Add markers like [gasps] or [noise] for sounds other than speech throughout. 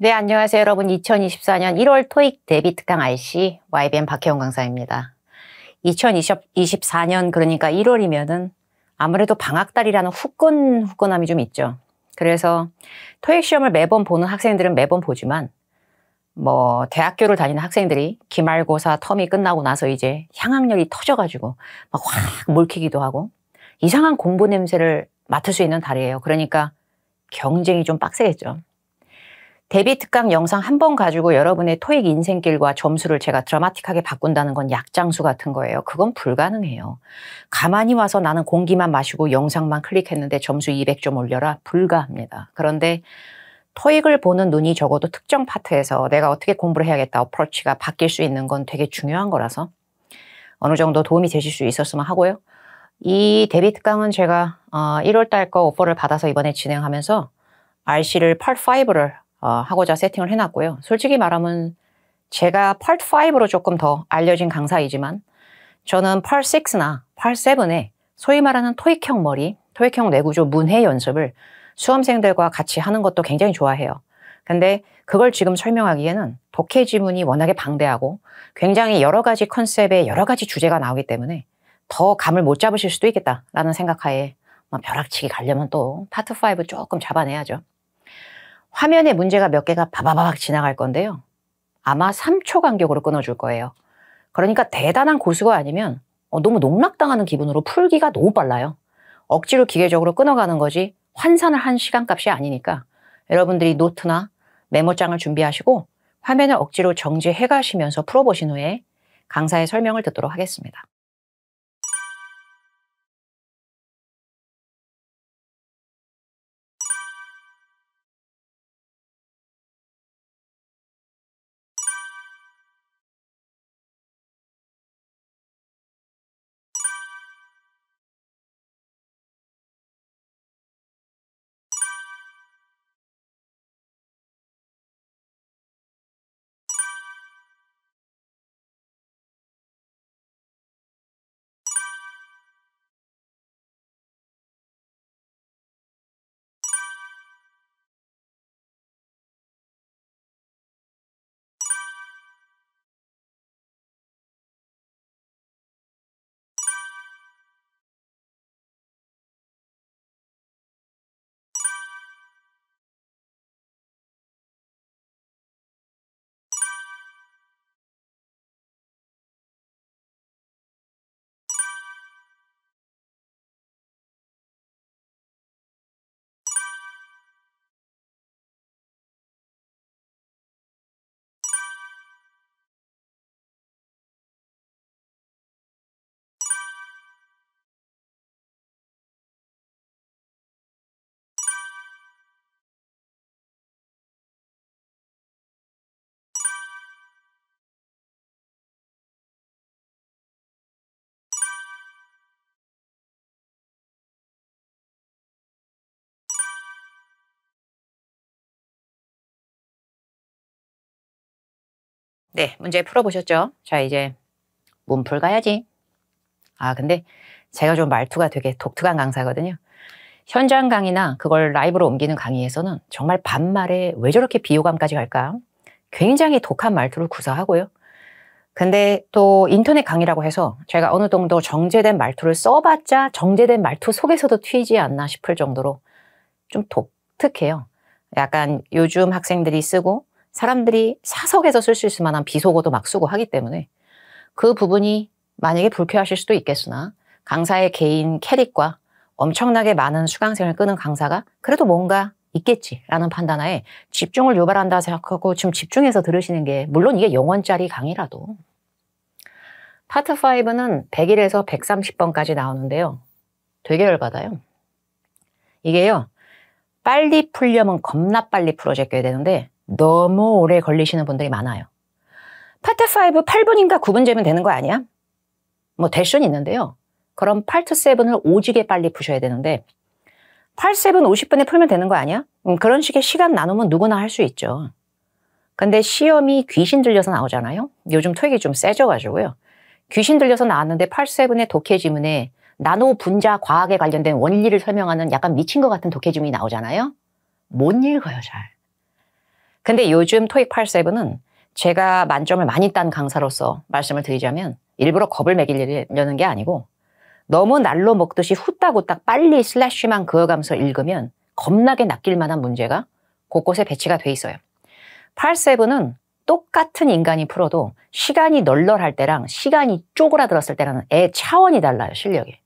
네, 안녕하세요 여러분. 2024년 1월 토익 데뷔 특강 RC YBM 박혜원 강사입니다. 2024년 그러니까 1월이면은 아무래도 방학달이라는 후끈후끈함이 좀 있죠. 그래서 토익 시험을 매번 보는 학생들은 매번 보지만 뭐 대학교를 다니는 학생들이 기말고사 텀이 끝나고 나서 이제 향학력이 터져가지고 막 확 몰키기도 하고 이상한 공부 냄새를 맡을 수 있는 달이에요. 그러니까 경쟁이 좀 빡세겠죠. 데뷔 특강 영상 한 번 가지고 여러분의 토익 인생길과 점수를 제가 드라마틱하게 바꾼다는 건 약장수 같은 거예요. 그건 불가능해요. 가만히 와서 나는 공기만 마시고 영상만 클릭했는데 점수 200점 올려라? 불가합니다. 그런데 토익을 보는 눈이 적어도 특정 파트에서 내가 어떻게 공부를 해야겠다 어프로치가 바뀔 수 있는 건 되게 중요한 거라서 어느 정도 도움이 되실 수 있었으면 하고요. 이 데뷔 특강은 제가 1월달 어, 거 오퍼를 받아서 이번에 진행하면서 RC를 팔 5를 어, 하고자 세팅을 해놨고요. 솔직히 말하면 제가 Part 5로 조금 더 알려진 강사이지만 저는 Part 6나 Part 7에 소위 말하는 토익형 머리, 토익형 뇌구조 문해 연습을 수험생들과 같이 하는 것도 굉장히 좋아해요. 근데 그걸 지금 설명하기에는 독해 지문이 워낙에 방대하고 굉장히 여러 가지 컨셉에 여러 가지 주제가 나오기 때문에 더 감을 못 잡으실 수도 있겠다라는 생각하에 벼락치기 가려면 또 파트 5 조금 잡아내야죠. 화면에 문제가 몇 개가 바바바박 지나갈 건데요. 아마 3초 간격으로 끊어줄 거예요. 그러니까 대단한 고수가 아니면 어, 너무 농락당하는 기분으로 풀기가 너무 빨라요. 억지로 기계적으로 끊어가는 거지 환산을 한 시간값이 아니니까 여러분들이 노트나 메모장을 준비하시고 화면을 억지로 정지해 가시면서 풀어보신 후에 강사의 설명을 듣도록 하겠습니다. 네, 문제 풀어보셨죠? 자, 이제 문풀 가야지. 아, 근데 제가 좀 말투가 되게 독특한 강사거든요. 현장 강의나 그걸 라이브로 옮기는 강의에서는 정말 반말에 왜 저렇게 비호감까지 갈까? 굉장히 독한 말투를 구사하고요. 근데 또 인터넷 강의라고 해서 제가 어느 정도 정제된 말투를 써봤자 정제된 말투 속에서도 튀지 않나 싶을 정도로 좀 독특해요. 약간 요즘 학생들이 쓰고 사람들이 사석에서 쓸 수 있을 만한 비속어도 막 쓰고 하기 때문에 그 부분이 만약에 불쾌하실 수도 있겠으나 강사의 개인 캐릭과 엄청나게 많은 수강생을 끄는 강사가 그래도 뭔가 있겠지라는 판단하에 집중을 유발한다 생각하고 지금 집중해서 들으시는 게 물론 이게 영원짜리 강의라도 파트 5는 101에서 130번까지 나오는데요. 되게 열받아요. 이게요. 빨리 풀려면 겁나 빨리 풀어제껴야 되는데 너무 오래 걸리시는 분들이 많아요. 파트 5 8분인가 9분 재면 되는 거 아니야? 뭐 대션 있는데요. 그럼 파트 7을 오지게 빨리 푸셔야 되는데 8, 7, 50분에 풀면 되는 거 아니야? 음, 그런 식의 시간 나누면 누구나 할 수 있죠. 근데 시험이 귀신 들려서 나오잖아요. 요즘 토익이 좀 세져가지고요. 귀신 들려서 나왔는데 8, 7의 독해 지문에 나노 분자 과학에 관련된 원리를 설명하는 약간 미친 것 같은 독해 지문이 나오잖아요. 못 읽어요, 잘. 근데 요즘 토익 8세븐은 제가 만점을 많이 딴 강사로서 말씀을 드리자면 일부러 겁을 매기려는 게 아니고 너무 날로 먹듯이 후딱후딱 빨리 슬래쉬만 그어가면서 읽으면 겁나게 낚일 만한 문제가 곳곳에 배치가 돼 있어요. 8세븐은 똑같은 인간이 풀어도 시간이 널널할 때랑 시간이 쪼그라들었을 때랑은 애 차원이 달라요, 실력이.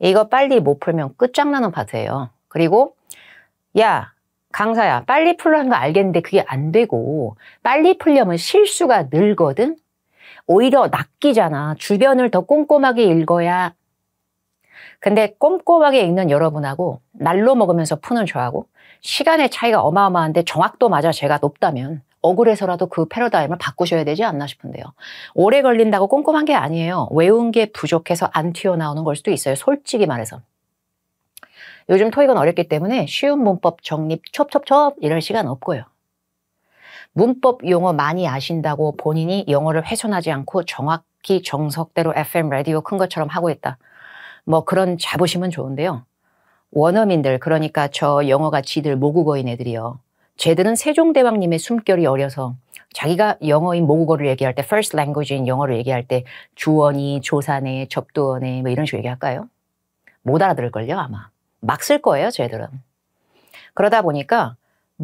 이거 빨리 못 풀면 끝장나는 파트예요. 그리고 야, 강사야, 빨리 풀라는 거 알겠는데 그게 안 되고, 빨리 풀려면 실수가 늘거든? 오히려 낚이잖아. 주변을 더 꼼꼼하게 읽어야. 근데 꼼꼼하게 읽는 여러분하고, 날로 먹으면서 푸는 저하고, 시간의 차이가 어마어마한데 정확도마저 제가 높다면, 억울해서라도 그 패러다임을 바꾸셔야 되지 않나 싶은데요. 오래 걸린다고 꼼꼼한 게 아니에요. 외운 게 부족해서 안 튀어나오는 걸 수도 있어요. 솔직히 말해서. 요즘 토익은 어렵기 때문에 쉬운 문법 정립 첩첩첩 이럴 시간 없고요. 문법 용어 많이 아신다고 본인이 영어를 훼손하지 않고 정확히 정석대로 FM 라디오 큰 것처럼 하고 있다. 뭐 그런 자부심은 좋은데요. 원어민들 그러니까 저 영어가 지들 모국어인 애들이요. 쟤들은 세종대왕님의 숨결이 어려서 자기가 영어인 모국어를 얘기할 때 first language인 영어를 얘기할 때 주원이, 조사네, 접두원에 뭐 이런 식으로 얘기할까요? 못 알아들을걸요 아마. 막쓸 거예요, 쟤들은 그러다 보니까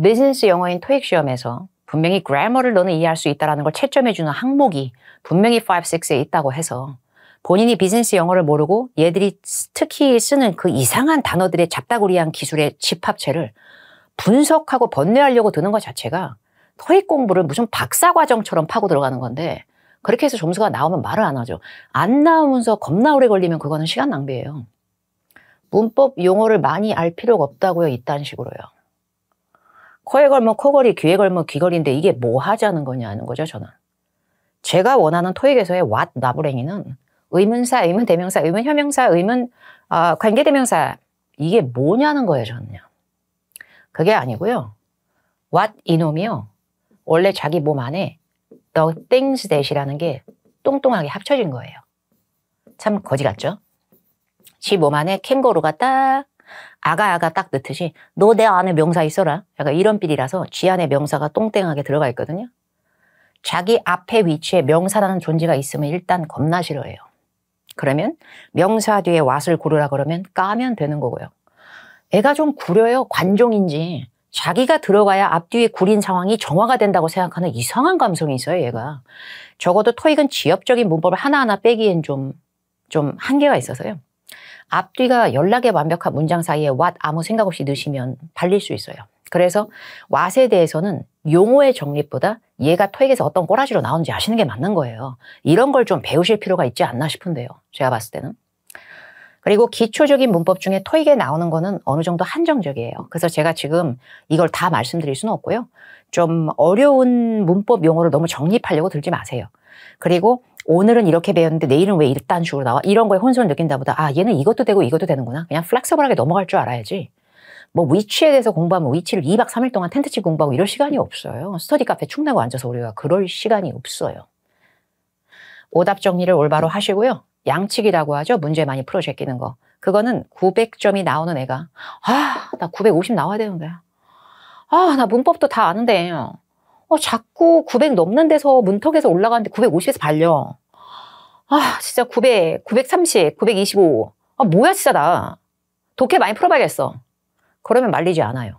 비즈니스 영어인 토익 시험에서 분명히 grammar를 너는 이해할 수 있다는 걸 채점해주는 항목이 분명히 5, 6에 있다고 해서 본인이 비즈니스 영어를 모르고 얘들이 특히 쓰는 그 이상한 단어들의 잡다구리한 기술의 집합체를 분석하고 번뇌하려고 드는 것 자체가 토익 공부를 무슨 박사 과정처럼 파고 들어가는 건데 그렇게 해서 점수가 나오면 말을 안 하죠. 안 나오면서 겁나 오래 걸리면 그거는 시간 낭비예요. 문법 용어를 많이 알 필요가 없다고요. 이딴 식으로요. 코에 걸면 코걸이, 귀에 걸면 귀걸인데 이게 뭐 하자는 거냐는 거죠, 저는. 제가 원하는 토익에서의 왓 나부랭이는 의문사, 의문 대명사, 의문 혐명사, 의문 어, 관계 대명사 이게 뭐냐는 거예요, 저는요. 그게 아니고요. 왓 이놈이요. 원래 자기 몸 안에 the things that이라는 게 똥똥하게 합쳐진 거예요. 참 거지 같죠? 지몸 안에 캥거루가 딱 아가아가 딱 넣듯이 너 내 안에 명사 있어라. 약간 이런 삘이라서 지 안에 명사가 똥땡하게 들어가 있거든요. 자기 앞에 위치에 명사라는 존재가 있으면 일단 겁나 싫어해요. 그러면 명사 뒤에 왓을 고르라 그러면 까면 되는 거고요. 애가 좀 구려요. 관종인지 자기가 들어가야 앞뒤에 구린 상황이 정화가 된다고 생각하는 이상한 감성이 있어요, 얘가. 적어도 토익은 지엽적인 문법을 하나하나 빼기엔 좀, 좀 한계가 있어서요. 앞뒤가 연락에 완벽한 문장 사이에 what 아무 생각 없이 넣으시면 발릴 수 있어요. 그래서 왓에 대해서는 용어의 정립보다 얘가 토익에서 어떤 꼬라지로 나오는지 아시는 게 맞는 거예요. 이런 걸 좀 배우실 필요가 있지 않나 싶은데요. 제가 봤을 때는. 그리고 기초적인 문법 중에 토익에 나오는 거는 어느 정도 한정적이에요. 그래서 제가 지금 이걸 다 말씀드릴 수는 없고요. 좀 어려운 문법 용어를 너무 정립하려고 들지 마세요. 그리고 오늘은 이렇게 배웠는데 내일은 왜 이딴 식으로 나와? 이런 거에 혼선을 느낀다 보다 아 얘는 이것도 되고 이것도 되는구나. 그냥 플렉서블하게 넘어갈 줄 알아야지. 뭐 위치에 대해서 공부하면 위치를 2박 3일 동안 텐트 치고 공부하고 이럴 시간이 없어요. 스터디 카페 충나고 앉아서 우리가 그럴 시간이 없어요. 오답 정리를 올바로 하시고요. 양치기라고 하죠. 문제 많이 풀어 제끼는 거. 그거는 900점이 나오는 애가 아, 나 950 나와야 되는데. 아, 나 문법도 다 아는데. 어, 자꾸 900 넘는 데서 문턱에서 올라가는데 950에서 발려. 아, 진짜 900, 930, 925. 아, 뭐야, 진짜 나. 독해 많이 풀어봐야겠어. 그러면 말리지 않아요.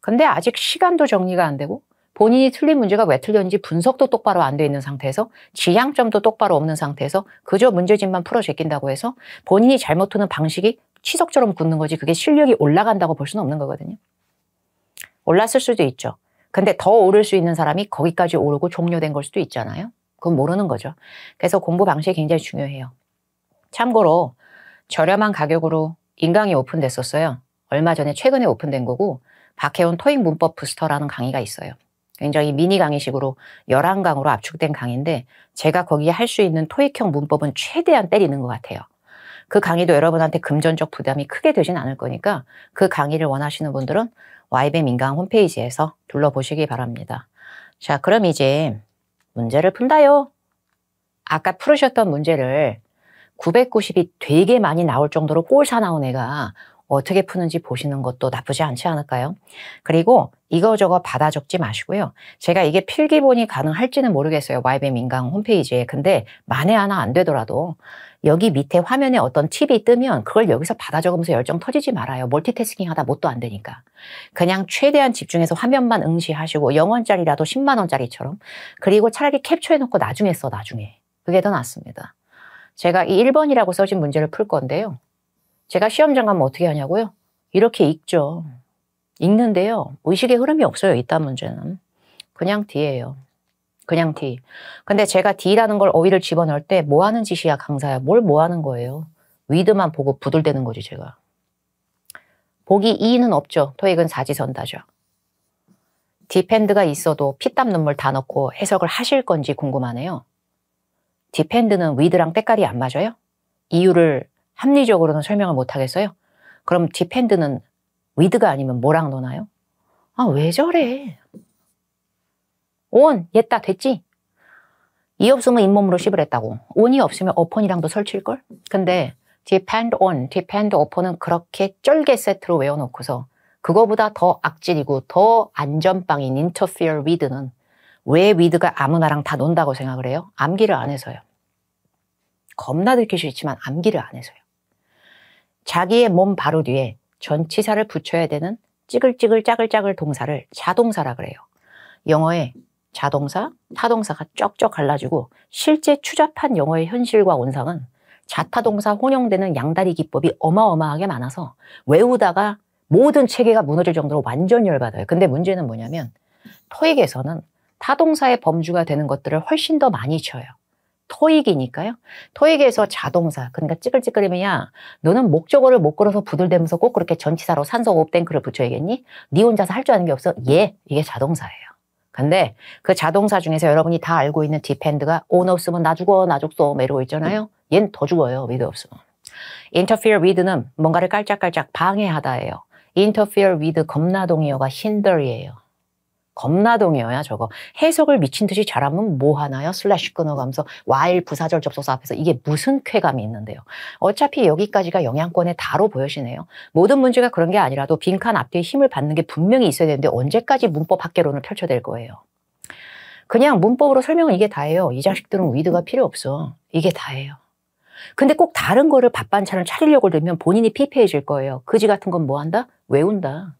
근데 아직 시간도 정리가 안 되고 본인이 틀린 문제가 왜 틀렸는지 분석도 똑바로 안 돼 있는 상태에서 지향점도 똑바로 없는 상태에서 그저 문제집만 풀어 제낀다고 해서 본인이 잘못 푸는 방식이 치석처럼 굳는 거지 그게 실력이 올라간다고 볼 수는 없는 거거든요. 올랐을 수도 있죠. 근데 더 오를 수 있는 사람이 거기까지 오르고 종료된 걸 수도 있잖아요. 그건 모르는 거죠. 그래서 공부 방식이 굉장히 중요해요. 참고로 저렴한 가격으로 인강이 오픈됐었어요. 얼마 전에 최근에 오픈된 거고 박혜원 토익 문법 부스터라는 강의가 있어요. 굉장히 미니 강의식으로 11강으로 압축된 강의인데 제가 거기에 할 수 있는 토익형 문법은 최대한 때리는 것 같아요. 그 강의도 여러분한테 금전적 부담이 크게 되진 않을 거니까 그 강의를 원하시는 분들은 와이뱀 인강 홈페이지에서 둘러보시기 바랍니다. 자 그럼 이제 문제를 푼다요. 아까 풀으셨던 문제를 990이 되게 많이 나올 정도로 꼴사 나온 애가 어떻게 푸는지 보시는 것도 나쁘지 않지 않을까요? 그리고 이거저거 받아 적지 마시고요. 제가 이게 필기본이 가능할지는 모르겠어요. 와이베 민강 홈페이지에. 근데 만에 하나 안 되더라도 여기 밑에 화면에 어떤 팁이 뜨면 그걸 여기서 받아 적으면서 열정 터지지 말아요. 멀티태스킹 하다 못도안 되니까. 그냥 최대한 집중해서 화면만 응시하시고 0원짜리라도 10만원짜리처럼 그리고 차라리 캡처해놓고 나중에 써 나중에. 그게 더 낫습니다. 제가 이 1번이라고 써진 문제를 풀 건데요. 제가 시험장 가면 어떻게 하냐고요? 이렇게 읽죠. 읽는데요. 의식의 흐름이 없어요. 이딴 문제는. 그냥 뒤에요. 그냥 D. 근데 제가 D라는 걸 어휘를 집어넣을 때뭐 하는 짓이야 강사야 뭘 뭐 하는 거예요. 위드만 보고 부들대는 거지 제가. 보기 e 는 없죠. 토익은 사지선다죠. 디펜드가 있어도 피땀 눈물 다 넣고 해석을 하실 건지 궁금하네요. 디펜드는 위드랑 때깔이 안 맞아요? 이유를 합리적으로는 설명을 못 하겠어요? 그럼 디펜드는 위드가 아니면 뭐랑 넣나요? 아, 왜 저래? 온, 옛다 됐지? 이 없으면 잇몸으로 씹을 했다고. 온이 없으면 어폰이랑도 설칠걸? 근데 depend on, depend upon은 그렇게 쩔개 세트로 외워놓고서 그거보다 더 악질이고 더 안전빵인 interfere with는 왜 with가 아무나랑 다 논다고 생각을 해요? 암기를 안 해서요. 겁나 들킬 수지만 암기를 안 해서요. 자기의 몸 바로 뒤에 전치사를 붙여야 되는 찌글찌글 짜글짜글 동사를 자동사라 그래요. 영어에 자동사, 타동사가 쩍쩍 갈라지고 실제 추잡한 영어의 현실과 원상은 자타동사 혼용되는 양다리 기법이 어마어마하게 많아서 외우다가 모든 체계가 무너질 정도로 완전 열받아요. 근데 문제는 뭐냐면 토익에서는 타동사의 범주가 되는 것들을 훨씬 더 많이 쳐요. 토익이니까요. 토익에서 자동사, 그러니까 찌글찌글이면야 너는 목적어를 못 걸어서 부들대면서 꼭 그렇게 전치사로 산소 옵땡크를 붙여야겠니? 네 혼자서 할 줄 아는 게 없어? 예, 이게 자동사예요. 근데 그 자동차 중에서 여러분이 다 알고 있는 디펜드가 on 없으면 나 죽어 나 죽소 뭐 이러고 있잖아요. 얘더 죽어요. with 없으면. interfere with는 뭔가를 깔짝깔짝 방해하다예요. interfere with 겁나동이어가 hinder이에요. 겁나동이어야 저거 해석을 미친 듯이 잘하면 뭐 하나요? 슬래시 끊어가면서 와일 부사절 접속사 앞에서 이게 무슨 쾌감이 있는데요. 어차피 여기까지가 영향권의 다로 보여지네요. 모든 문제가 그런 게 아니라도 빈칸 앞뒤에 힘을 받는 게 분명히 있어야 되는데 언제까지 문법 학개론을 펼쳐댈 거예요. 그냥 문법으로 설명은 이게 다예요. 이 자식들은 위드가 필요 없어. 이게 다예요. 근데 꼭 다른 거를 밥반찬을 차리려고 들면 본인이 피폐해질 거예요. 그지 같은 건 뭐 한다? 외운다.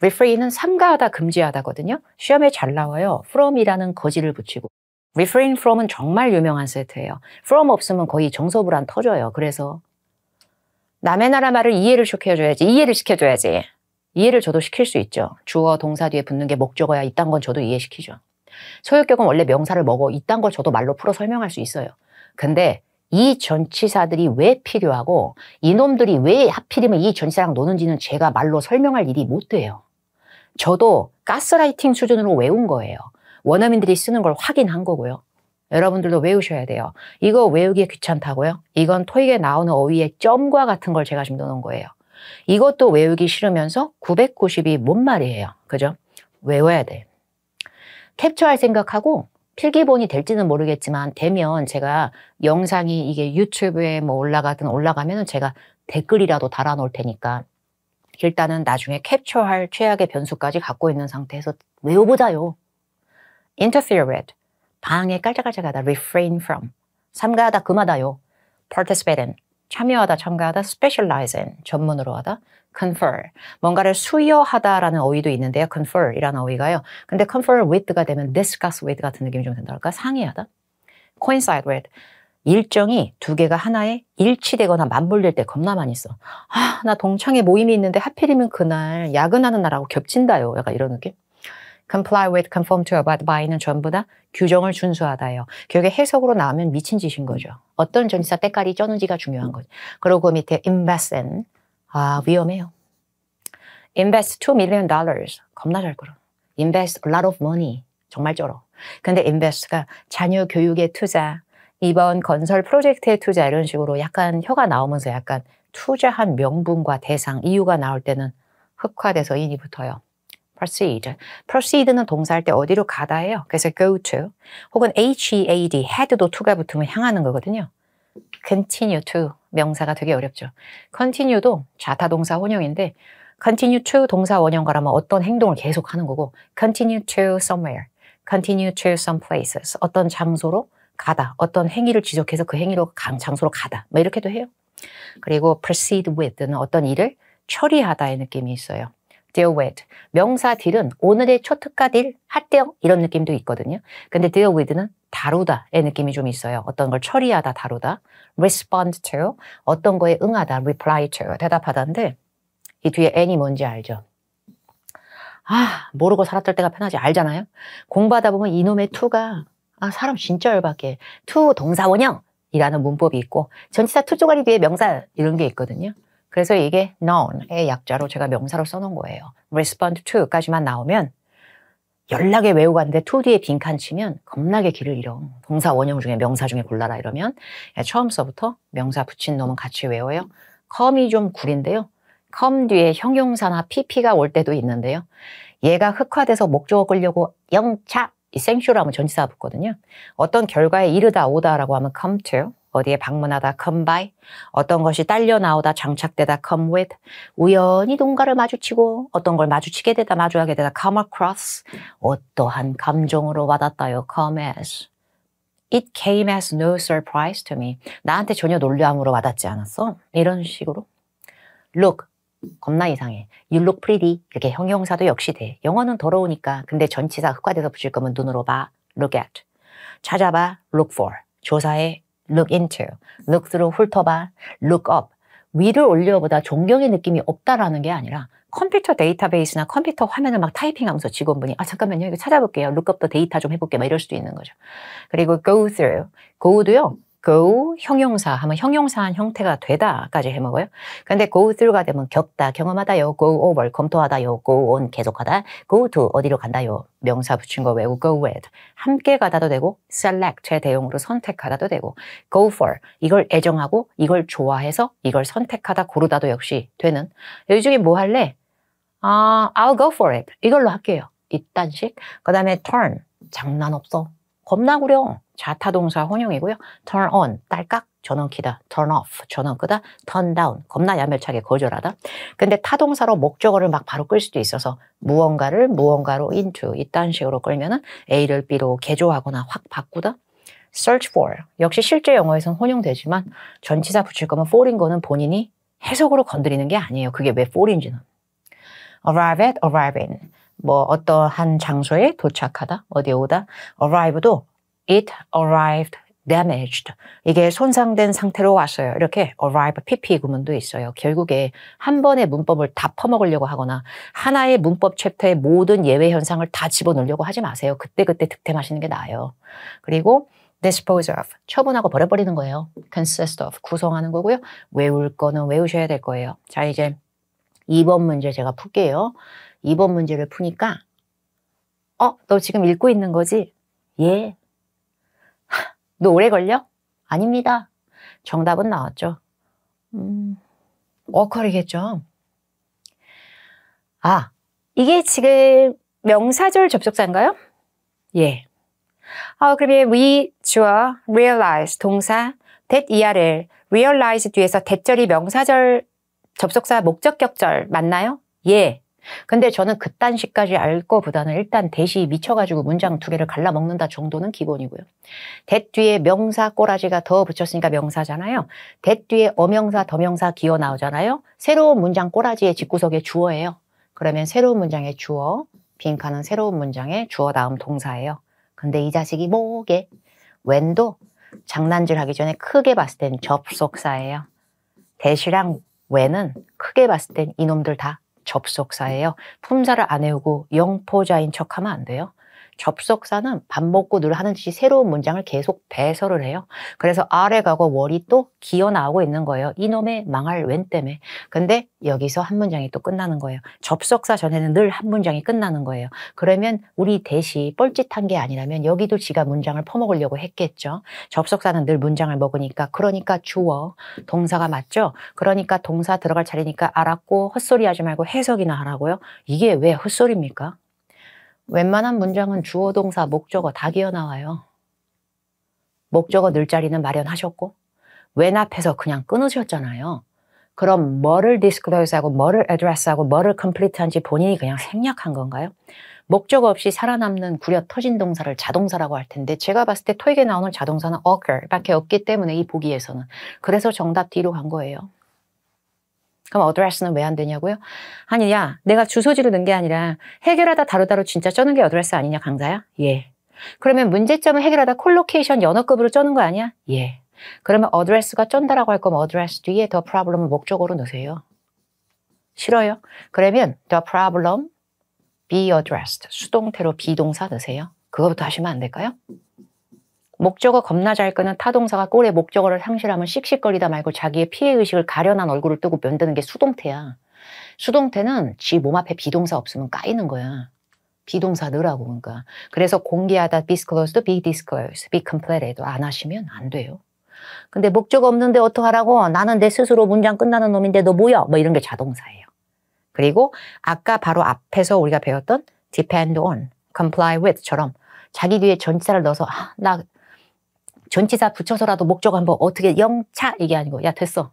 referee는 삼가하다 금지하다거든요. 시험에 잘 나와요. from이라는 거지를 붙이고. refrain from은 정말 유명한 세트예요. from 없으면 거의 정서불안 터져요. 그래서 남의 나라 말을 이해를 시켜줘야지. 이해를 시켜줘야지. 이해를 저도 시킬 수 있죠. 주어 동사 뒤에 붙는 게 목적어야 이딴 건 저도 이해시키죠. 소유격은 원래 명사를 먹어 이딴 걸 저도 말로 풀어 설명할 수 있어요. 근데 이 전치사들이 왜 필요하고 이놈들이 왜 하필이면 이 전치사랑 노는지는 제가 말로 설명할 일이 못 돼요. 저도 가스라이팅 수준으로 외운 거예요. 원어민들이 쓰는 걸 확인한 거고요. 여러분들도 외우셔야 돼요. 이거 외우기 에 귀찮다고요? 이건 토익에 나오는 어휘의 점과 같은 걸 제가 지금 넣은 거예요. 이것도 외우기 싫으면서 990이 뭔 말이에요. 그죠? 외워야 돼. 캡처할 생각하고 필기본이 될지는 모르겠지만 되면 제가 영상이 이게 유튜브에 뭐 올라가든 올라가면 은 제가 댓글이라도 달아놓을 테니까 일단은 나중에 캡처할 최악의 변수까지 갖고 있는 상태에서 외워보자요. interfere with, 방에 깔짝깔짝하다, refrain from, 삼가하다, 금하다요. participate in, 참여하다, 참가하다, specialize in, 전문으로 하다, confer, 뭔가를 수여하다라는 어휘도 있는데요. confer이라는 어휘가요. 근데 confer with가 되면 discuss with 같은 느낌이 좀 든다 랄까 상의하다. coincide with, 일정이 두 개가 하나에 일치되거나 맞물릴 때 겁나 많이 써. 아, 나 동창회 모임이 있는데 하필이면 그날 야근하는 날하고 겹친다요. 약간 이런 느낌? comply with, conform to, abide by는 전부 다 규정을 준수하다요. 결국에 해석으로 나오면 미친 짓인 거죠. 어떤 전지사 때깔이 쩌는지가 중요한 거죠. 그리고 그 밑에 invest in, 아, 위험해요. invest 2 million dollars, 겁나 잘 걸어. invest a lot of money, 정말 쩔어. 근데 invest가 자녀 교육에 투자, 이번 건설 프로젝트에 투자 이런 식으로 약간 혀가 나오면서 약간 투자한 명분과 대상, 이유가 나올 때는 흑화돼서 인이 붙어요. proceed. proceed는 동사할 때 어디로 가다해요 그래서 go to 혹은 head, head도 to가 붙으면 향하는 거거든요. continue to 명사가 되게 어렵죠. continue도 자타 동사 혼용인데 continue to 동사 원형과라면 어떤 행동을 계속 하는 거고 continue to somewhere, continue to some places 어떤 장소로 가다. 어떤 행위를 지적해서 그 행위로 장소로 가다. 뭐 이렇게도 해요. 그리고 proceed with는 어떤 일을 처리하다의 느낌이 있어요. deal with. 명사 딜은 오늘의 초특가 딜, 핫데어 이런 느낌도 있거든요. 근데 deal with는 다루다의 느낌이 좀 있어요. 어떤 걸 처리하다, 다루다. respond to, 어떤 거에 응하다, reply to, 대답하다인데 이 뒤에 n이 뭔지 알죠? 아, 모르고 살았을 때가 편하지 알잖아요? 공부하다 보면 이놈의 투가 아, 사람 진짜 열받게. 투 동사 원형이라는 문법이 있고 전치사 투 쪼가리 뒤에 명사 이런 게 있거든요. 그래서 이게 noun의 약자로 제가 명사로 써놓은 거예요. respond to까지만 나오면 연락에 외우가는데 to 뒤에 빈칸 치면 겁나게 길을 잃어. 동사 원형 중에 명사 중에 골라라 이러면 예, 처음서부터 명사 붙인 놈은 같이 외워요. come이 좀 구린데요. come 뒤에 형용사나 pp가 올 때도 있는데요. 얘가 흑화돼서 목적어 끌려고 영차 이 생쇼로 하면 전치사 붙거든요. 어떤 결과에 이르다 오다라고 하면 come to, 어디에 방문하다 come by, 어떤 것이 딸려 나오다 장착되다 come with, 우연히 누군가를 마주치고 어떤 걸 마주치게 되다 마주하게 되다 come across, 어떠한 감정으로 와닿다요 come as. It came as no surprise to me. 나한테 전혀 놀라움으로 와닿지 않았어. 이런 식으로. Look, 겁나 이상해. You look pretty. 이렇게 형용사도 역시 돼. 영어는 더러우니까. 근데 전치사 흑화돼서 붙일 거면 눈으로 봐. look at. 찾아봐. look for. 조사해. look into. look through. 훑어봐. look up. 위를 올려보다 존경의 느낌이 없다라는 게 아니라 컴퓨터 데이터베이스나 컴퓨터 화면을 막 타이핑하면서 직원분이 아 잠깐만요 이거 찾아볼게요 Look 룩업도 데이터 좀 해볼게요 막 이럴 수도 있는 거죠 그리고 go through go도요 go 형용사 하면 형용사한 형태가 되다까지 해먹어요. 그런데 go through가 되면 겪다, 경험하다요. go over, oh, 검토하다요. go on, 계속하다. go to, 어디로 간다요. 명사 붙인 거 외우고 go with, 함께 가다도 되고 select의 대용으로 선택하다도 되고 go for, 이걸 애정하고 이걸 좋아해서 이걸 선택하다 고르다도 역시 되는 여기 중에 뭐 할래? 아, I'll go for it. 이걸로 할게요. 이딴식. 그 다음에 turn, 장난 없어. 겁나 구려. 자타동사 혼용이고요. turn on, 딸깍, 전원 키다. turn off, 전원 끄다. turn down, 겁나 야멸차게 거절하다. 근데 타동사로 목적어를 막 바로 끌 수도 있어서 무언가를 무언가로 into, 이딴 식으로 끌면 은 A를 B로 개조하거나 확 바꾸다. search for, 역시 실제 영어에선 혼용되지만 전치사 붙일 거면 for인 거는 본인이 해석으로 건드리는 게 아니에요. 그게 왜 for인지는. arrive at, arrive in. 뭐 어떠한 장소에 도착하다, 어디 오다. arrive도 It arrived damaged. 이게 손상된 상태로 왔어요. 이렇게 arrive PP 구문도 있어요. 결국에 한 번의 문법을 다 퍼먹으려고 하거나 하나의 문법 챕터의 모든 예외 현상을 다 집어넣으려고 하지 마세요. 그때그때 득템하시는 게 나아요. 그리고 dispose of, 처분하고 버려버리는 거예요. consist of, 구성하는 거고요. 외울 거는 외우셔야 될 거예요. 자, 이제 2번 문제 제가 풀게요. 2번 문제를 푸니까 어, 너 지금 읽고 있는 거지? 예, 너 오래 걸려? 아닙니다. 정답은 나왔죠. 음, 워커리겠죠. 아, 이게 지금 명사절 접속사인가요? 예. 아, 그러면 we 주어 realize 동사 that e r realize 뒤에서 대절이 명사절 접속사 목적격절 맞나요? 예. 근데 저는 그딴식까지 알 거보다는 일단 대시 미쳐가지고 문장 두 개를 갈라먹는다 정도는 기본이고요. 대 뒤에 명사 꼬라지가 더 붙였으니까 명사잖아요. 대 뒤에 어명사, 더명사 기어 나오잖아요. 새로운 문장 꼬라지의 직구석에 주어예요. 그러면 새로운 문장의 주어, 빈칸은 새로운 문장의 주어 다음 동사예요. 근데 이 자식이 뭐게? 웬도 장난질 하기 전에 크게 봤을 땐 접속사예요. 대시랑 웬은 크게 봤을 땐 이놈들 다 접속사예요. 품사를 안해오고 영포자인 척하면 안 돼요. 접속사는 밥 먹고 늘 하는 듯이 새로운 문장을 계속 배설을 해요. 그래서 아래 가고 월이 또 기어 나오고 있는 거예요. 이놈의 망할 웬 때문에. 근데 여기서 한 문장이 또 끝나는 거예요. 접속사 전에는 늘 한 문장이 끝나는 거예요. 그러면 우리 대시 뻘짓한 게 아니라면 여기도 지가 문장을 퍼먹으려고 했겠죠. 접속사는 늘 문장을 먹으니까 그러니까 주어 동사가 맞죠. 그러니까 동사 들어갈 차례니까 알았고 헛소리 하지 말고 해석이나 하라고요. 이게 왜 헛소리입니까? 웬만한 문장은 주어 동사 목적어 다 기어 나와요. 목적어 늘 자리는 마련하셨고 웬 앞에서 그냥 끊으셨잖아요. 그럼 뭐를 디스클로이스하고 뭐를 애드레스하고 뭐를 컴플리트한지 본인이 그냥 생략한 건가요? 목적 없이 살아남는 구려 터진 동사를 자동사라고 할 텐데 제가 봤을 때 토익에 나오는 자동사는 occur밖에 없기 때문에 이 보기에서는 그래서 정답 D로 간 거예요. 그럼 어드레스는 왜 안 되냐고요? 아니, 야, 내가 주소지를 넣은 게 아니라 해결하다 다루다로 진짜 쩌는 게 어드레스 아니냐, 강사야? 예. 그러면 문제점을 해결하다 콜로케이션 연어급으로 쩌는 거 아니야? 예. 그러면 어드레스가 쩐다라고 할 거면 어드레스 뒤에 더 프라블럼을 목적으로 넣으세요. 싫어요? 그러면 the problem be addressed 수동태로 비동사 넣으세요. 그거부터 하시면 안 될까요? 목적어 겁나 잘 끄는 타동사가 꼴의 목적어를 상실하면 씩씩거리다 말고 자기의 피해의식을 가련한 얼굴을 뜨고 면드는 게 수동태야. 수동태는 지 몸 앞에 비동사 없으면 까이는 거야. 비동사 넣으라고 그러니까. 그래서 공개하다 be disclosed도 be disclosed, be completed 안 하시면 안 돼요. 근데 목적어 없는데 어떡하라고 나는 내 스스로 문장 끝나는 놈인데 너 뭐야? 뭐 이런 게 자동사예요. 그리고 아까 바로 앞에서 우리가 배웠던 depend on, comply with처럼 자기 뒤에 전치사를 넣어서 아, 나 전치사 붙여서라도 목적 한번 어떻게 영차 이게 아니고 야 됐어.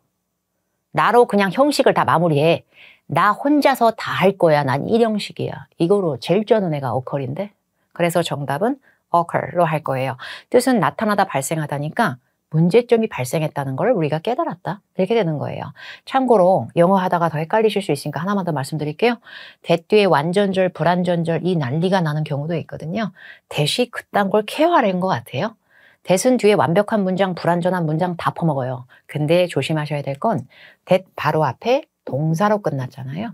나로 그냥 형식을 다 마무리해. 나 혼자서 다 할 거야. 난 일형식이야. 이거로 제일 쩌는 애가 어컬인데. 그래서 정답은 어 c 로할 거예요. 뜻은 나타나다 발생하다니까 문제점이 발생했다는 걸 우리가 깨달았다. 이렇게 되는 거예요. 참고로 영어 하다가 더 헷갈리실 수 있으니까 하나만 더 말씀드릴게요. 대뒤에 완전절, 불완전절 이 난리가 나는 경우도 있거든요. 대시 그딴 걸 케어하는 것 같아요. 대순 뒤에 완벽한 문장, 불완전한 문장 다 퍼먹어요. 근데 조심하셔야 될 건 that 바로 앞에 동사로 끝났잖아요.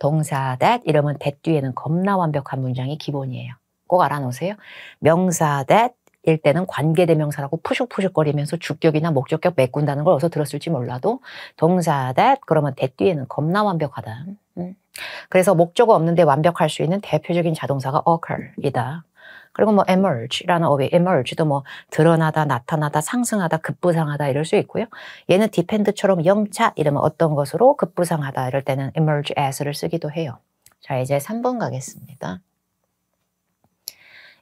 동사 that 이러면 that 뒤에는 겁나 완벽한 문장이 기본이에요. 꼭 알아놓으세요. 명사 that 일 때는 관계대명사라고 푸슉푸슉거리면서 주격이나 목적격 메꾼다는 걸 어서 디 들었을지 몰라도 동사 that 그러면 that 뒤에는 겁나 완벽하다. 음. 그래서 목적어 없는데 완벽할 수 있는 대표적인 자동사가 occur이다. 그리고 뭐 emerge라는 어휘, emerge도 뭐 드러나다, 나타나다, 상승하다, 급부상하다 이럴 수 있고요. 얘는 depend처럼 영차 이러면 어떤 것으로 급부상하다 이럴 때는 emerge as를 쓰기도 해요. 자, 이제 3번 가겠습니다.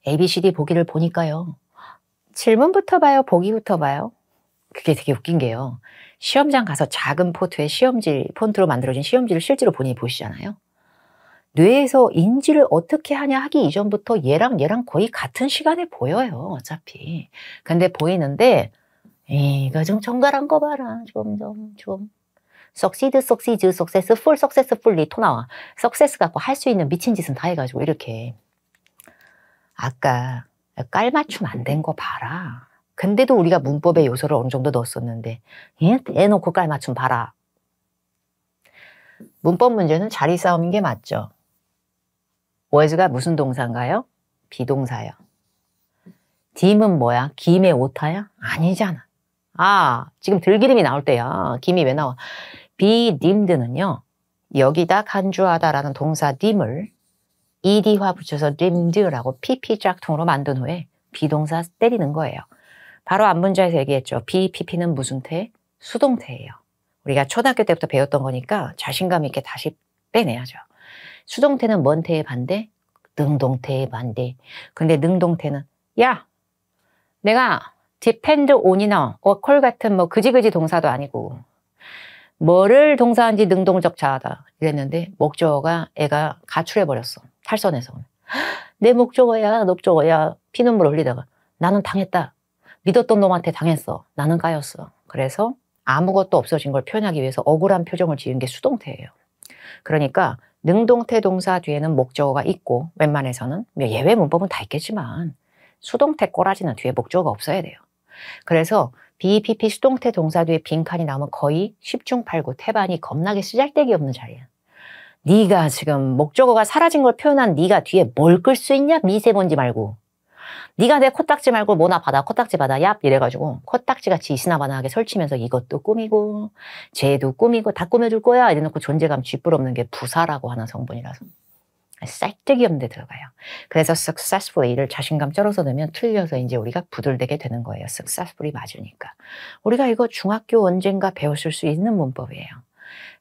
ABCD 보기를 보니까요. 질문부터 봐요, 보기부터 봐요. 그게 되게 웃긴 게요. 시험장 가서 작은 포트에 시험지, 폰트로 만들어진 시험지를 실제로 본인이 보시잖아요. 뇌에서 인지를 어떻게 하냐 하기 이전부터 얘랑 얘랑 거의 같은 시간에 보여요. 어차피. 근데 보이는데 이거 좀 정갈한 거 봐라. 좀 좀 좀. 석시드 석시즈 석세스 풀 석세스 풀리 토 나와. 석세스 갖고 할 수 있는 미친 짓은 다 해가지고 이렇게 아까 깔맞춤 안 된 거 봐라. 근데도 우리가 문법의 요소를 어느 정도 넣었었는데 얘, 예? 놓고 깔맞춤 봐라. 문법 문제는 자리 싸움인 게 맞죠. was가 무슨 동사인가요? 비동사요 dim은 뭐야? 김의 오타야? 아니잖아. 아, 지금 들기름이 나올 때야. 김이 왜 나와? be dimed는요. 여기다 간주하다라는 동사 dim을 ed화 붙여서 dimed라고 pp 짝퉁으로 만든 후에 비동사 때리는 거예요. 바로 앞문자에서 얘기했죠. be, pp는 무슨 태? 수동태예요. 우리가 초등학교 때부터 배웠던 거니까 자신감 있게 다시 빼내야죠. 수동태는 먼태의 반대, 능동태의 반대. 근데 능동태는 야! 내가 디펜드 온이나 어콜 같은 뭐 그지그지 동사도 아니고 뭐를 동사한지 능동적 자아다 이랬는데 목적어가 애가 가출해버렸어. 탈선에서내 [gasps] 목적어야 목적어야 피눈물 흘리다가 나는 당했다. 믿었던 놈한테 당했어. 나는 까였어. 그래서 아무것도 없어진 걸 표현하기 위해서 억울한 표정을 지은 게 수동태예요. 그러니까 능동태 동사 뒤에는 목적어가 있고 웬만해서는 뭐 예외 문법은 다 있겠지만 수동태 꼬라지는 뒤에 목적어가 없어야 돼요. 그래서 BPP 수동태 동사 뒤에 빈칸이 나오면 거의 십중팔구 태반이 겁나게 쓰잘데기 없는 자리야. 네가 지금 목적어가 사라진 걸 표현한 네가 뒤에 뭘 끌 수 있냐? 미세먼지 말고. 네가 내 코딱지 말고 뭐나 받아 코딱지 받아 얍 이래가지고 코딱지같이 이스나바나하게 설치면서 이것도 꾸미고 쟤도 꾸미고 다 꾸며줄 거야 이래놓고 존재감 쥐뿔없는 게 부사라고 하는 성분이라서 쌀뜨기 없는 데 들어가요. 그래서 successful 이를 자신감 쩔어서 넣으면 틀려서 이제 우리가 부들대게 되는 거예요. successful이 맞으니까. 우리가 이거 중학교 언젠가 배웠을 수 있는 문법이에요.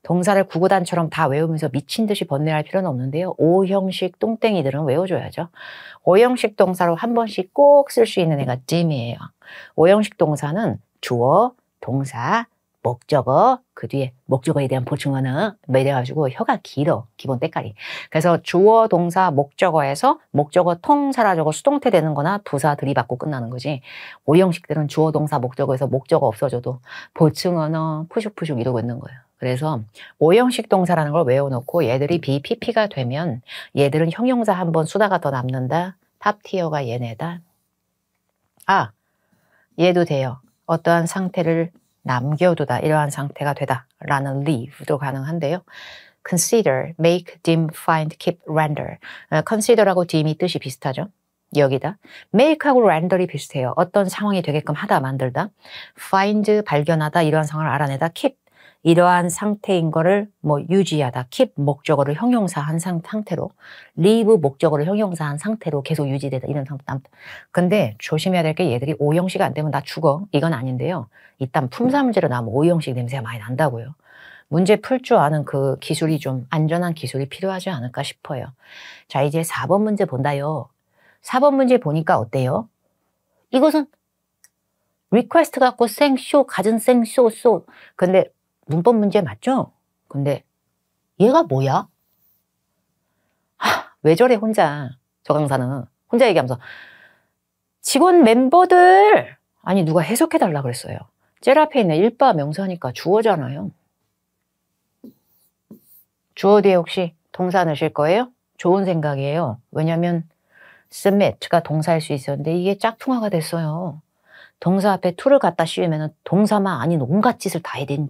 동사를 구구단처럼 다 외우면서 미친 듯이 번뇌할 필요는 없는데요. 오형식 똥땡이들은 외워줘야죠. 오형식 동사로 한 번씩 꼭 쓸 수 있는 애가 잼이에요. 오형식 동사는 주어, 동사, 목적어, 그 뒤에 목적어에 대한 보충어는 매려가지고 뭐 혀가 길어, 기본 때깔이. 그래서 주어, 동사, 목적어에서 목적어 통사라적어 수동태 되는 거나 부사 들이받고 끝나는 거지. 오형식들은 주어, 동사, 목적어에서 목적어 없어져도 보충어는 푸슉푸슉 이러고 있는 거예요. 그래서 오형식 동사라는 걸 외워놓고 얘들이 음. BPP가 되면 얘들은 형용사 한번 수다가 더 남는다. 탑티어가 얘네다. 아, 얘도 돼요. 어떠한 상태를 남겨두다. 이러한 상태가 되다. 라는 leave도 가능한데요. consider, make, dim, find, keep, render. 어, consider하고 dim이 뜻이 비슷하죠. 여기다 make하고 render이 비슷해요. 어떤 상황이 되게끔 하다 만들다. find 발견하다 이런 상황을 알아내다 keep 이러한 상태인 거를 뭐 유지하다, keep 목적으로 형용사한 상, 태로 live 목적으로 형용사한 상태로 계속 유지되다 이런 상태. 근데 조심해야 될 게 얘들이 오형식이 안 되면 나 죽어 이건 아닌데요. 일단 품사 문제로 나오면 오형식 냄새가 많이 난다고요. 문제 풀 줄 아는 그 기술이 좀 안전한 기술이 필요하지 않을까 싶어요. 자 이제 4번 문제 본다요. 4번 문제 보니까 어때요? 이것은 리퀘스트 갖고 생쇼 가진 생쇼 쇼 근데 문법 문제 맞죠? 근데 얘가 뭐야? 하, 왜 저래 혼자 저 강사는 혼자 얘기하면서 직원 멤버들 아니 누가 해석해달라 그랬어요. 젤 앞에 있는 일바 명사니까 주어잖아요. 주어 뒤에 혹시 동사 넣으실 거예요? 좋은 생각이에요. 왜냐면 submit가 동사일 수 있었는데 이게 짝퉁화가 됐어요. 동사 앞에 to를 갖다 씌우면 동사만 아닌 온갖 짓을 다 해야 되는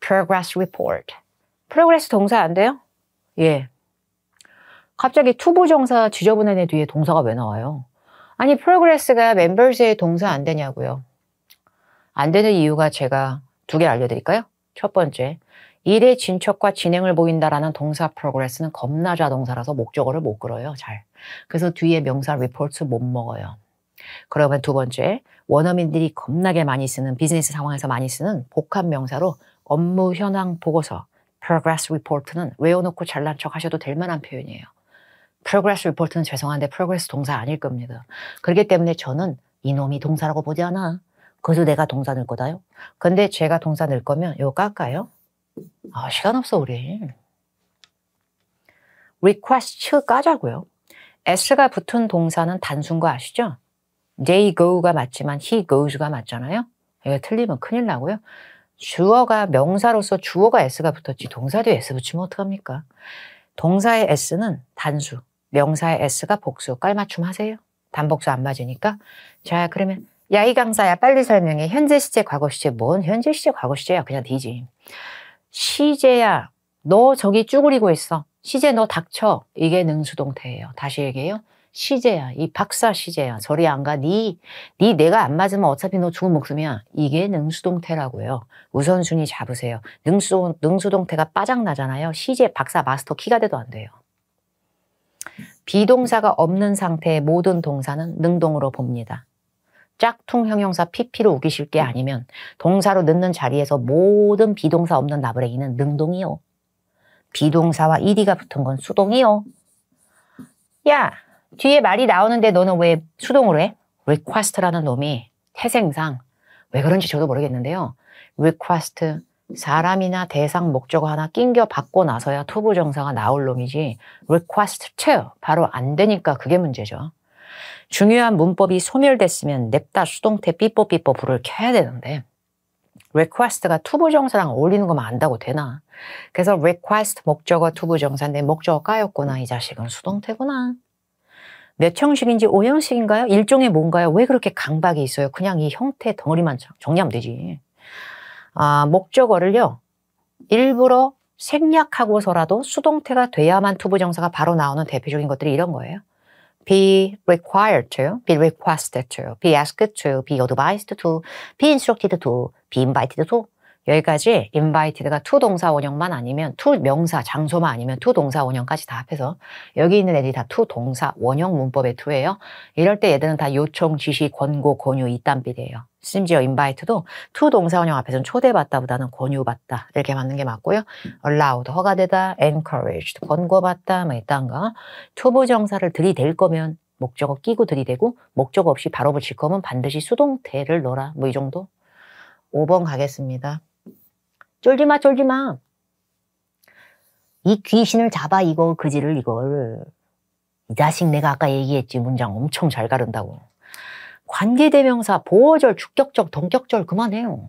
progress report. progress 동사 안 돼요? 예. 갑자기 투부정사 지저분한 애 뒤에 동사가 왜 나와요? 아니 progress가 members의 동사 안 되냐고요. 안 되는 이유가 제가 두 개 알려드릴까요? 첫 번째, 일의 진척과 진행을 보인다라는 동사 progress는 겁나자 동사라서 목적어를 못 끌어요, 잘. 그래서 뒤에 명사 r e p o r t 못 먹어요. 그러면 두 번째, 원어민들이 겁나게 많이 쓰는 비즈니스 상황에서 많이 쓰는 복합 명사로 업무 현황 보고서 progress report는 외워놓고 잘난 척 하셔도 될 만한 표현이에요. progress report는 죄송한데 progress 동사 아닐 겁니다. 그렇기 때문에 저는 이놈이 동사라고 보지 않아. 그래도 내가 동사 넣을 거다요. 근데 제가 동사 넣을 거면 이거 깎아요. 아, 시간 없어 우리. request 까자고요. s가 붙은 동사는 단순 거 아시죠? they go가 맞지만 he goes가 맞잖아요. 이거 틀리면 큰일 나고요. 주어가 명사로서 주어가 s가 붙었지 동사 뒤에 s 붙이면 어떡합니까? 동사의 s는 단수, 명사의 s가 복수 깔맞춤 하세요. 단복수 안 맞으니까. 자 그러면 야이 강사야 빨리 설명해. 현재 시제, 과거 시제 뭔 현재 시제, 과거 시제야 그냥 되지. 시제야 너 저기 쭈그리고 있어. 시제 너 닥쳐. 이게 능수동태예요. 다시 얘기해요. 시제야. 이 박사 시제야. 저리 안 가. 니, 니 내가 안 맞으면 어차피 너 죽은 목숨이야. 이게 능수동태라고요. 우선순위 잡으세요. 능수, 능수동태가 빠장나잖아요. 시제, 박사, 마스터 키가 돼도 안 돼요. 비동사가 없는 상태의 모든 동사는 능동으로 봅니다. 짝퉁 형용사 PP로 우기실 게 아니면 동사로 넣는 자리에서 모든 비동사 없는 나브레이는 능동이요. 비동사와 이디가 붙은 건 수동이요. 야! 뒤에 말이 나오는데 너는 왜 수동으로 해? request라는 놈이 태생상 왜 그런지 저도 모르겠는데요. request 사람이나 대상 목적어 하나 낑겨 받고 나서야 투부 정사가 나올 놈이지 request to 바로 안 되니까 그게 문제죠. 중요한 문법이 소멸됐으면 냅다 수동태 삐뽀삐뽀 불을 켜야 되는데 request가 투부 정사랑 어울리는 거만 안다고 되나? 그래서 request 목적어 투부 정사인데 목적어 까였구나 이 자식은 수동태구나. 몇 형식인지 5형식인가요 일종의 뭔가요? 왜 그렇게 강박이 있어요? 그냥 이 형태 덩어리만 정리하면 되지. 아, 목적어를요. 일부러 생략하고서라도 수동태가 돼야만 투부정사가 바로 나오는 대표적인 것들이 이런 거예요. be required to, be requested to, be asked to, be advised to, be instructed to, be invited to 여기까지 invited가 to 동사 원형만 아니면 to 명사 장소만 아니면 to 동사 원형까지 다 합해서 여기 있는 애들이 다 to 동사 원형 문법의 to예요. 이럴 때 얘들은 다 요청, 지시, 권고, 권유 이딴비례예요. 심지어 invite도 to 동사 원형 앞에서는 초대받다보다는 권유받다 이렇게 맞는 게 맞고요. allowed 허가되다, encouraged 권고받다 뭐 이딴 거. 초보 정사를 들이댈 거면 목적어 끼고 들이대고 목적어 없이 바로 붙일 거면 반드시 수동태를 넣어라 뭐 이 정도. 5번 가겠습니다. 쫄지마 쫄지마 이 귀신을 잡아 이거 그지를 이걸 이 자식 내가 아까 얘기했지 문장 엄청 잘 가른다고 관계대명사 보호절 축격적 동격절 그만해요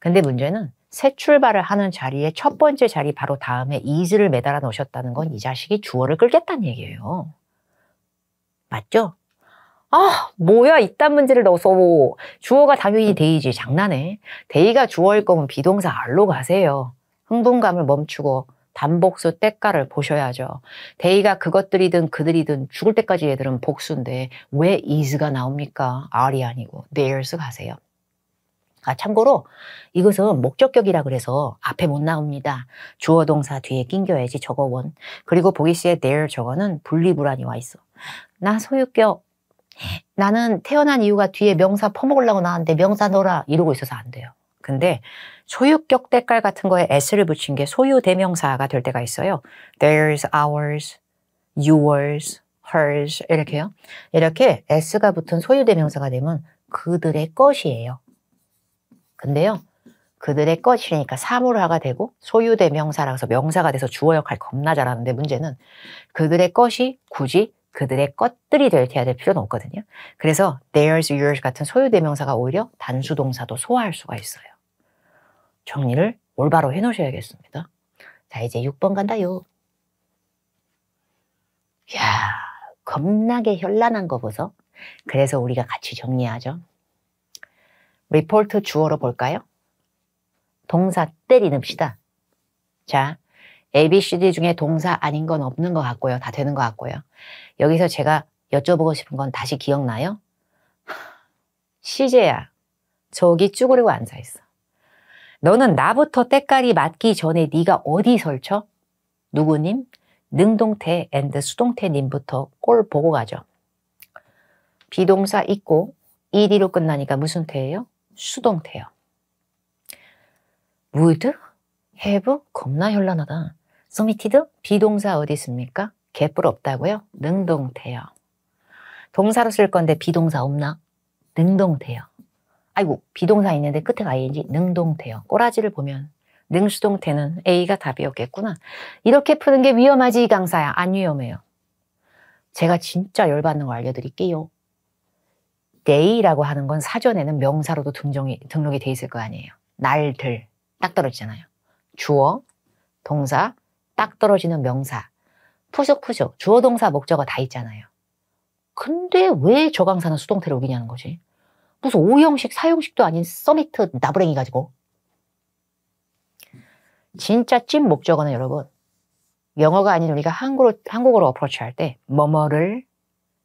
근데 문제는 새 출발을 하는 자리에 첫 번째 자리 바로 다음에 이즈를 매달아 놓으셨다는 건 이 자식이 주어를 끌겠다는 얘기예요 맞죠? 아 뭐야 이딴 문제를 넣어서 주어가 당연히 데이지 장난해 데이가 주어일 거면 비동사 알로 가세요 흥분감을 멈추고 단복수 때깔을 보셔야죠. 데이가 그것들이든 그들이든 죽을 때까지 얘들은 복수인데 왜 is가 나옵니까? are이 아니고 theirs 가세요. 아 참고로 이것은 목적격이라 그래서 앞에 못 나옵니다. 주어 동사 뒤에 낑겨야지 저거 원. 그리고 보기 씨의 their 저거는 분리불안이 와 있어. 나 소유격 나는 태어난 이유가 뒤에 명사 퍼먹으려고 나왔는데 명사 넣어라 이러고 있어서 안 돼요. 근데 소유격 대깔 같은 거에 s를 붙인 게 소유 대명사가 될 때가 있어요. theirs, ours, yours, hers 이렇게요. 이렇게 s가 붙은 소유 대명사가 되면 그들의 것이에요. 근데요. 그들의 것이니까 사물화가 되고 소유대명사라서 명사가 돼서 주어역할 겁나 잘하는데 문제는 그들의 것이 굳이 그들의 것들이 될어야될 필요는 없거든요. 그래서 theirs, yours 같은 소유대명사가 오히려 단수동사도 소화할 수가 있어요. 정리를 올바로 해놓으셔야겠습니다. 자, 이제 6번 간다요. 이야, 겁나게 현란한 거 보소. 그래서 우리가 같이 정리하죠. 리포트 주어로 볼까요? 동사 때리읍시다. 자, A, B, C, D 중에 동사 아닌 건 없는 것 같고요. 다 되는 것 같고요. 여기서 제가 여쭤보고 싶은 건 다시 기억나요? [sighs] 시제야, 저기 쭈그리고 앉아있어. 너는 나부터 때깔이 맞기 전에 네가 어디 설쳐? 누구님? 능동태 앤드 수동태님부터 꼴 보고 가죠. 비동사 있고 ed로 끝나니까 무슨 태예요? 수동태요. would, have 겁나 현란하다. 소미티드 비동사 어디 있습니까? 개뿔 없다고요? 능동태요. 동사로 쓸 건데 비동사 없나? 능동태요. 아이고 비동사 있는데 끝에 ING 능동태요. 꼬라지를 보면 능수동태는 A가 답이었겠구나. 이렇게 푸는 게 위험하지 이 강사야. 안 위험해요. 제가 진짜 열받는 거 알려드릴게요. day라고 하는 건 사전에는 명사로도 등정이, 등록이 돼 있을 거 아니에요. 날들 딱 떨어지잖아요. 주어, 동사, 딱 떨어지는 명사, 푸석푸석, 주어동사, 목적어 다 있잖아요. 근데 왜 저강사는 수동태를 우기냐는 거지. 무슨 오형식, 사형식도 아닌 서미트 나부랭이 가지고. 진짜 찐 목적어는 여러분, 영어가 아닌 우리가 한국어로, 한국어로 어프로치 할 때, 뭐뭐를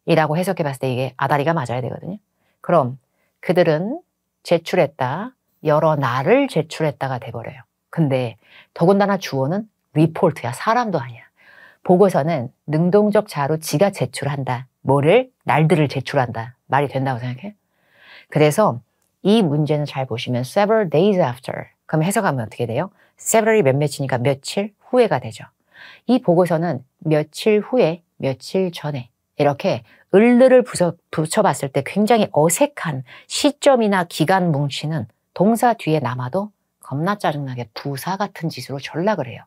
이라고 해석해 봤을 때 이게 아다리가 맞아야 되거든요. 그럼 그들은 제출했다, 여러 나를 제출했다가 돼버려요. 근데 더군다나 주어는 리포트야 사람도 아니야. 보고서는 능동적 자로 지가 제출한다. 뭐를? 날들을 제출한다. 말이 된다고 생각해? 그래서 이 문제는 잘 보시면 several days after 그럼 해석하면 어떻게 돼요? several이 몇몇이니까 며칠 후에가 되죠. 이 보고서는 며칠 후에, 며칠 전에 이렇게 을르를 부서, 붙여봤을 때 굉장히 어색한 시점이나 기간 뭉치는 동사 뒤에 남아도 겁나 짜증나게 부사 같은 짓으로 전락을 해요.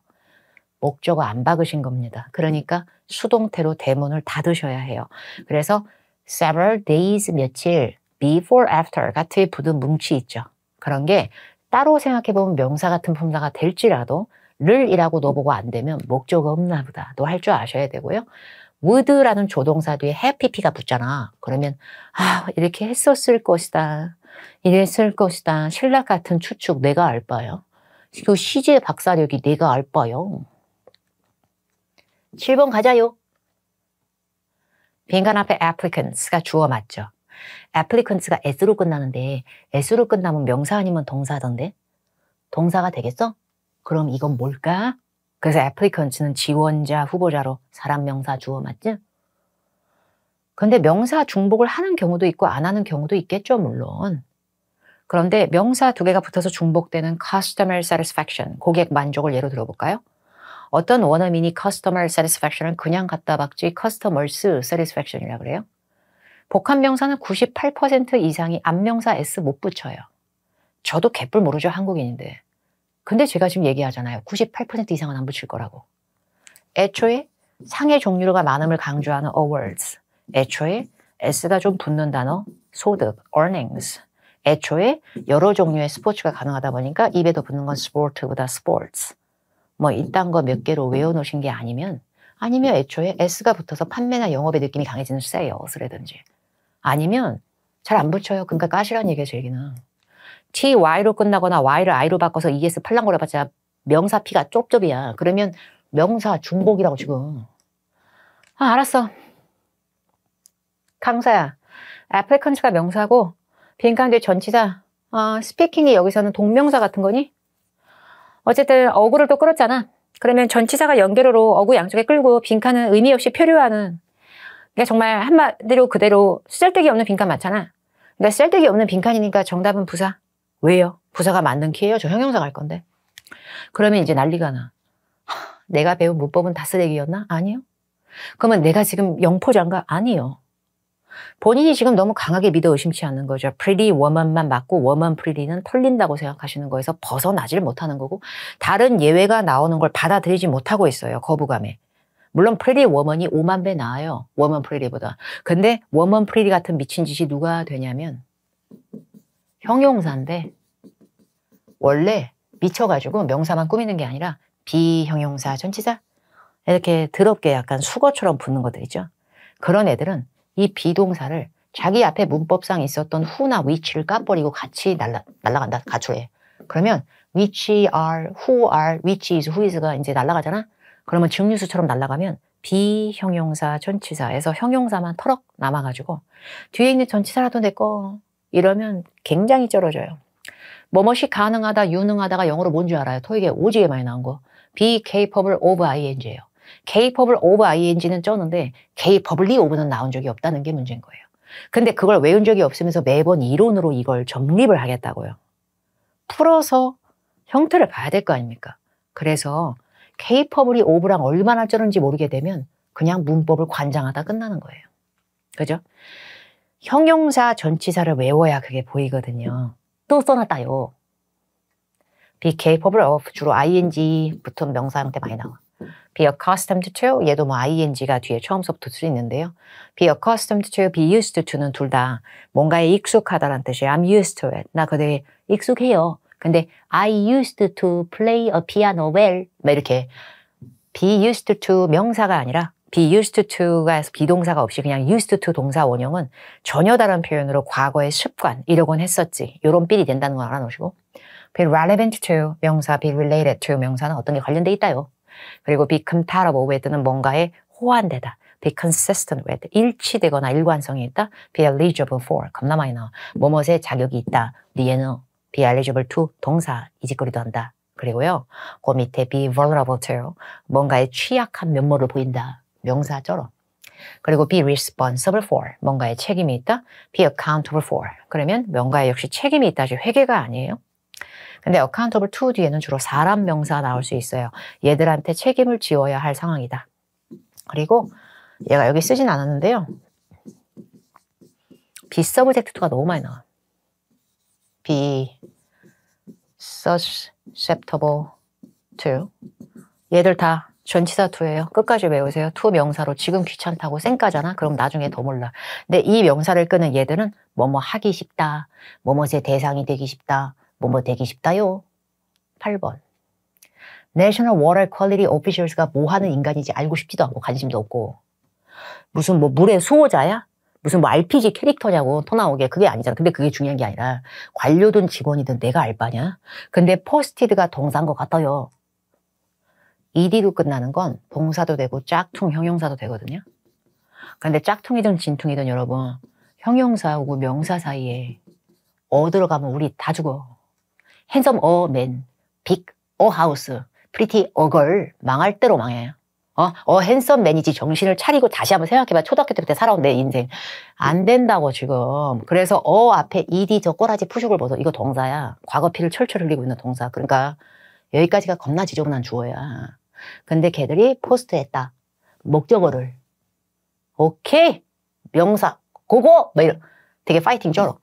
목적을 안 박으신 겁니다. 그러니까 수동태로 대문을 닫으셔야 해요. 그래서 several days 며칠 before after 같은 부드 뭉치 있죠. 그런 게 따로 생각해보면 명사 같은 품사가 될지라도 를이라고 넣어보고 안 되면 목적 없나 보다. 너 할 줄 아셔야 되고요. would라는 조동사 뒤에 happy가 붙잖아. 그러면 아 이렇게 했었을 것이다. 이랬을 것이다. 신락 같은 추측 내가 알 바요. 그 시제 박사력이 내가 알 바요. 7번 가자요. 빈칸 앞에 applicants가 주어 맞죠. applicants가 s로 끝나는데 s로 끝나면 명사 아니면 동사던데 동사가 되겠어? 그럼 이건 뭘까? 그래서 applicants는 지원자, 후보자로 사람 명사 주어 맞지? 근데 명사 중복을 하는 경우도 있고 안 하는 경우도 있겠죠, 물론. 그런데 명사 두 개가 붙어서 중복되는 customer satisfaction, 고객 만족을 예로 들어볼까요? 어떤 원어민이 customer satisfaction을 그냥 갖다 박지 customers satisfaction이라 고 그래요. 복합 명사는 98% 이상이 앞명사 s 못 붙여요. 저도 개뿔 모르죠 한국인인데. 근데 제가 지금 얘기하잖아요. 98% 이상은 안 붙일 거라고. 애초에 상의 종류가 많음을 강조하는 awards. 애초에 s가 좀 붙는 단어 소득, earnings. 애초에 여러 종류의 스포츠가 가능하다 보니까 입에 더 붙는 건 sport보다 sports. 뭐 일단 거 몇 개로 외워놓으신 게 아니면 아니면 애초에 S가 붙어서 판매나 영업의 느낌이 강해지는 세일스라든지 아니면 잘 안 붙여요. 그러니까 까시라는 얘기예요, 제 얘기는. TY로 끝나거나 Y를 I로 바꿔서 ES 팔랑거려 봤자 명사 P가 쪽쩝이야 그러면 명사 중복이라고 지금. 아, 알았어. 강사야. 애플컨츠가 명사고 빈칸대 전치사. 어, 아, 스피킹이 여기서는 동명사 같은 거니? 어쨌든 어구를 또 끌었잖아. 그러면 전치사가 연결어로 어구 양쪽에 끌고 빈칸은 의미 없이 표류하는 그러니까 정말 한마디로 그대로 쓸데기 없는 빈칸 많잖아. 그러니까 쓸데기 없는 빈칸이니까 정답은 부사. 왜요? 부사가 맞는 키예요? 저 형용사 갈 건데. 그러면 이제 난리가 나. 내가 배운 문법은 다 쓰레기였나? 아니요. 그러면 내가 지금 영포장가? 아니요. 본인이 지금 너무 강하게 믿어 의심치 않는 거죠. 프리디 워먼만 맞고 워먼 프리디는 털린다고 생각하시는 거에서 벗어나질 못하는 거고 다른 예외가 나오는 걸 받아들이지 못하고 있어요. 거부감에. 물론 프리디 워먼이 5만 배 나아요. 워먼 프리디보다. 근데 워먼 프리디 같은 미친 짓이 누가 되냐면 형용사인데 원래 미쳐가지고 명사만 꾸미는 게 아니라 비형용사 전치사 이렇게 더럽게 약간 수거처럼 붙는 것들 있죠. 그런 애들은 이 비동사를 자기 앞에 문법상 있었던 who나 which를 까버리고 같이 날라, 날라간다. 가출해. 그러면 which are, who are, which is, who is가 이제 날라가잖아. 그러면 증류수처럼 날라가면 비형용사 전치사에서 형용사만 터럭 남아가지고 뒤에 있는 전치사라도 내꺼 이러면 굉장히 쩔어져요. 뭐뭇이 가능하다, 유능하다가 영어로 뭔 줄 알아요? 토익에 오지게 많이 나온 거. be capable of ing예요. K-pop을 over ing는 쩌는데 K-pop을리 over는 나온 적이 없다는 게 문제인 거예요. 근데 그걸 외운 적이 없으면서 매번 이론으로 이걸 정립을 하겠다고요. 풀어서 형태를 봐야 될 거 아닙니까? 그래서 K-pop을이 오브랑 얼마나 쩌는지 모르게 되면 그냥 문법을 관장하다 끝나는 거예요. 그죠? 형용사 전치사를 외워야 그게 보이거든요. 또 써놨다요. 비 K-pop을 주로 ing부터 명사 형태 많이 나와. be accustomed to 얘도 뭐 ing가 뒤에 처음서 붙을 수 있는데요. be accustomed to, be used to는 둘 다 뭔가에 익숙하다라는 뜻이에요. I'm used to it. 나 그게 익숙해요. 근데 I used to play a piano well. 막 이렇게 be used to 명사가 아니라 be used to가 비동사가 없이 그냥 used to 동사 원형은 전혀 다른 표현으로 과거의 습관 이러곤 했었지 요런 삘이 된다는 걸 알아놓으시고 be relevant to 명사 be related to 명사는 어떤 게 관련돼 있다요 그리고 be compatible with는 뭔가에 호환되다. be consistent with 일치되거나 일관성이 있다. be eligible for 겁나 많이 나와. 뭐뭐에 자격이 있다. 니에는 be eligible to 동사 이짓거리도 한다. 그리고요. 그 밑에 be vulnerable to 뭔가에 취약한 면모를 보인다. 명사처럼. 그리고 be responsible for 뭔가에 책임이 있다. be accountable for 그러면 뭔가에 역시 책임이 있다지 회계가 아니에요. 근데 accountable to 뒤에는 주로 사람 명사 나올 수 있어요. 얘들한테 책임을 지어야 할 상황이다. 그리고 얘가 여기 쓰진 않았는데요. be s u b 가 너무 많이 나와. b susceptible to 얘들 다 전치사 투예요. 끝까지 외우세요. 투 명사로 지금 귀찮다고 쌩까잖아. 그럼 나중에 더 몰라. 근데 이 명사를 끄는 얘들은 뭐뭐 하기 쉽다. 뭐뭐의 대상이 되기 쉽다. 뭐뭐 되기 쉽다요. 8번. 내셔널 워 o n 리 l 오피셜스가뭐 하는 인간인지 알고 싶지도 않고 관심도 없고 무슨 뭐 물의 수호자야? 무슨 뭐 RPG 캐릭터냐고 토 나오게 그게 아니잖아. 근데 그게 중요한 게 아니라 관료든 직원이든 내가 알 바냐? 근데 포스티드가 동사인 것 같아요. ED로 끝나는 건 동사도 되고 짝퉁 형용사도 되거든요. 근데 짝퉁이든 진퉁이든 여러분 형용사하고 명사 사이에 어디로 가면 우리 다 죽어. 핸섬 어맨, 빅 어하우스, 프리티 어걸 망할 대로 망해요. 어, 어 핸섬 매니지 정신을 차리고 다시 한번 생각해봐. 초등학교 때부터 살아온 내 인생. 안 된다고 지금. 그래서 어 앞에 이디 저 꼬라지 푸죽을 벗어. 이거 동사야. 과거피를 철철 흘리고 있는 동사. 그러니까 여기까지가 겁나 지저분한 주어야. 근데 걔들이 포스트했다. 목적어를. 오케이. 명사. 고고. 막 뭐 이런. 되게 파이팅 쩔어.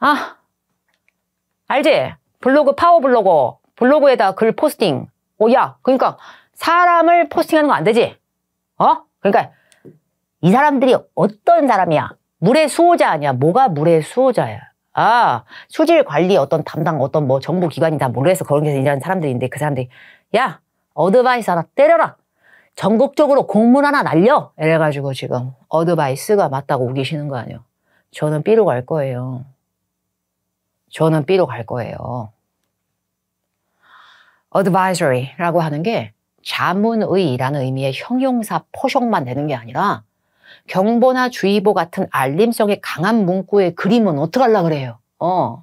아. 알지? 블로그 파워 블로거 블로그에다 글 포스팅 오야 어, 그러니까 사람을 포스팅하는 거 안 되지 어 그러니까 이 사람들이 어떤 사람이야 물의 수호자 아니야 뭐가 물의 수호자야 아 수질 관리 어떤 담당 어떤 뭐 정부 기관이 다 모르겠어 그런 게 일하는 사람들인데 그 사람들이 야 어드바이스 하나 때려라 전국적으로 공문 하나 날려 이래가지고 지금 어드바이스가 맞다고 우기시는 거 아니에요 저는 삐로갈 거예요 저는 B로 갈 거예요. advisory라고 하는 게 자문의라는 의미의 형용사 포석만 되는 게 아니라 경보나 주의보 같은 알림성의 강한 문구의 그림은 어떡하려 그래요. 어.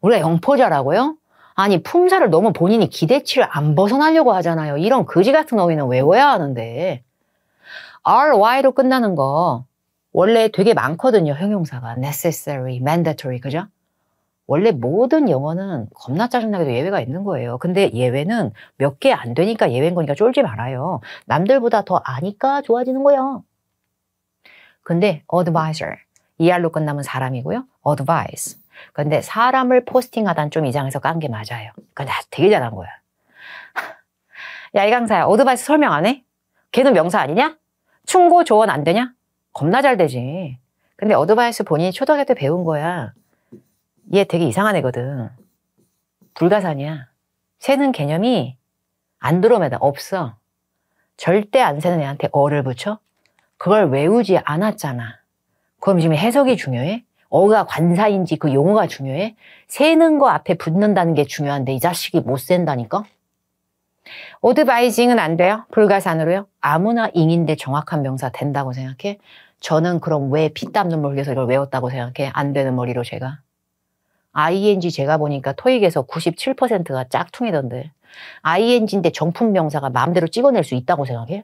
우리가 영포자라고요? 아니 품사를 너무 본인이 기대치를 안 벗어나려고 하잖아요. 이런 거지 같은 어휘는 외워야 하는데 ry로 끝나는 거 원래 되게 많거든요. 형용사가 necessary, mandatory 그죠? 원래 모든 영어는 겁나 짜증나게도 예외가 있는 거예요. 근데 예외는 몇 개 안 되니까 예외인 거니까 쫄지 말아요. 남들보다 더 아니까 좋아지는 거예요. 근데 advisor, ER로 끝나면 사람이고요. advice. 근데 사람을 포스팅하단 좀이상해서깐 게 맞아요. 그러니까 나 되게 잘한 거야. [laughs] 야, 이 강사야, 어드바이스 설명 안 해? 걔는 명사 아니냐? 충고 조언 안 되냐? 겁나 잘 되지. 근데 어드바이스 본인이 초등학교 때 배운 거야. 얘 되게 이상한 애거든. 불가사이야 새는 개념이 안드로메다 없어. 절대 안 새는 애한테 어를 붙여? 그걸 외우지 않았잖아. 그럼 지금 해석이 중요해? 어가 관사인지 그 용어가 중요해? 새는 거 앞에 붙는다는 게 중요한데 이 자식이 못 센다니까? 오드바이징은 안 돼요? 불가산으로요? 아무나 잉인데 정확한 명사 된다고 생각해? 저는 그럼 왜 피땀 눈물 흘려서 이걸 외웠다고 생각해? 안 되는 머리로 제가. ING 제가 보니까 토익에서 97%가 짝퉁이던데 ING인데 정품 명사가 마음대로 찍어낼 수 있다고 생각해요?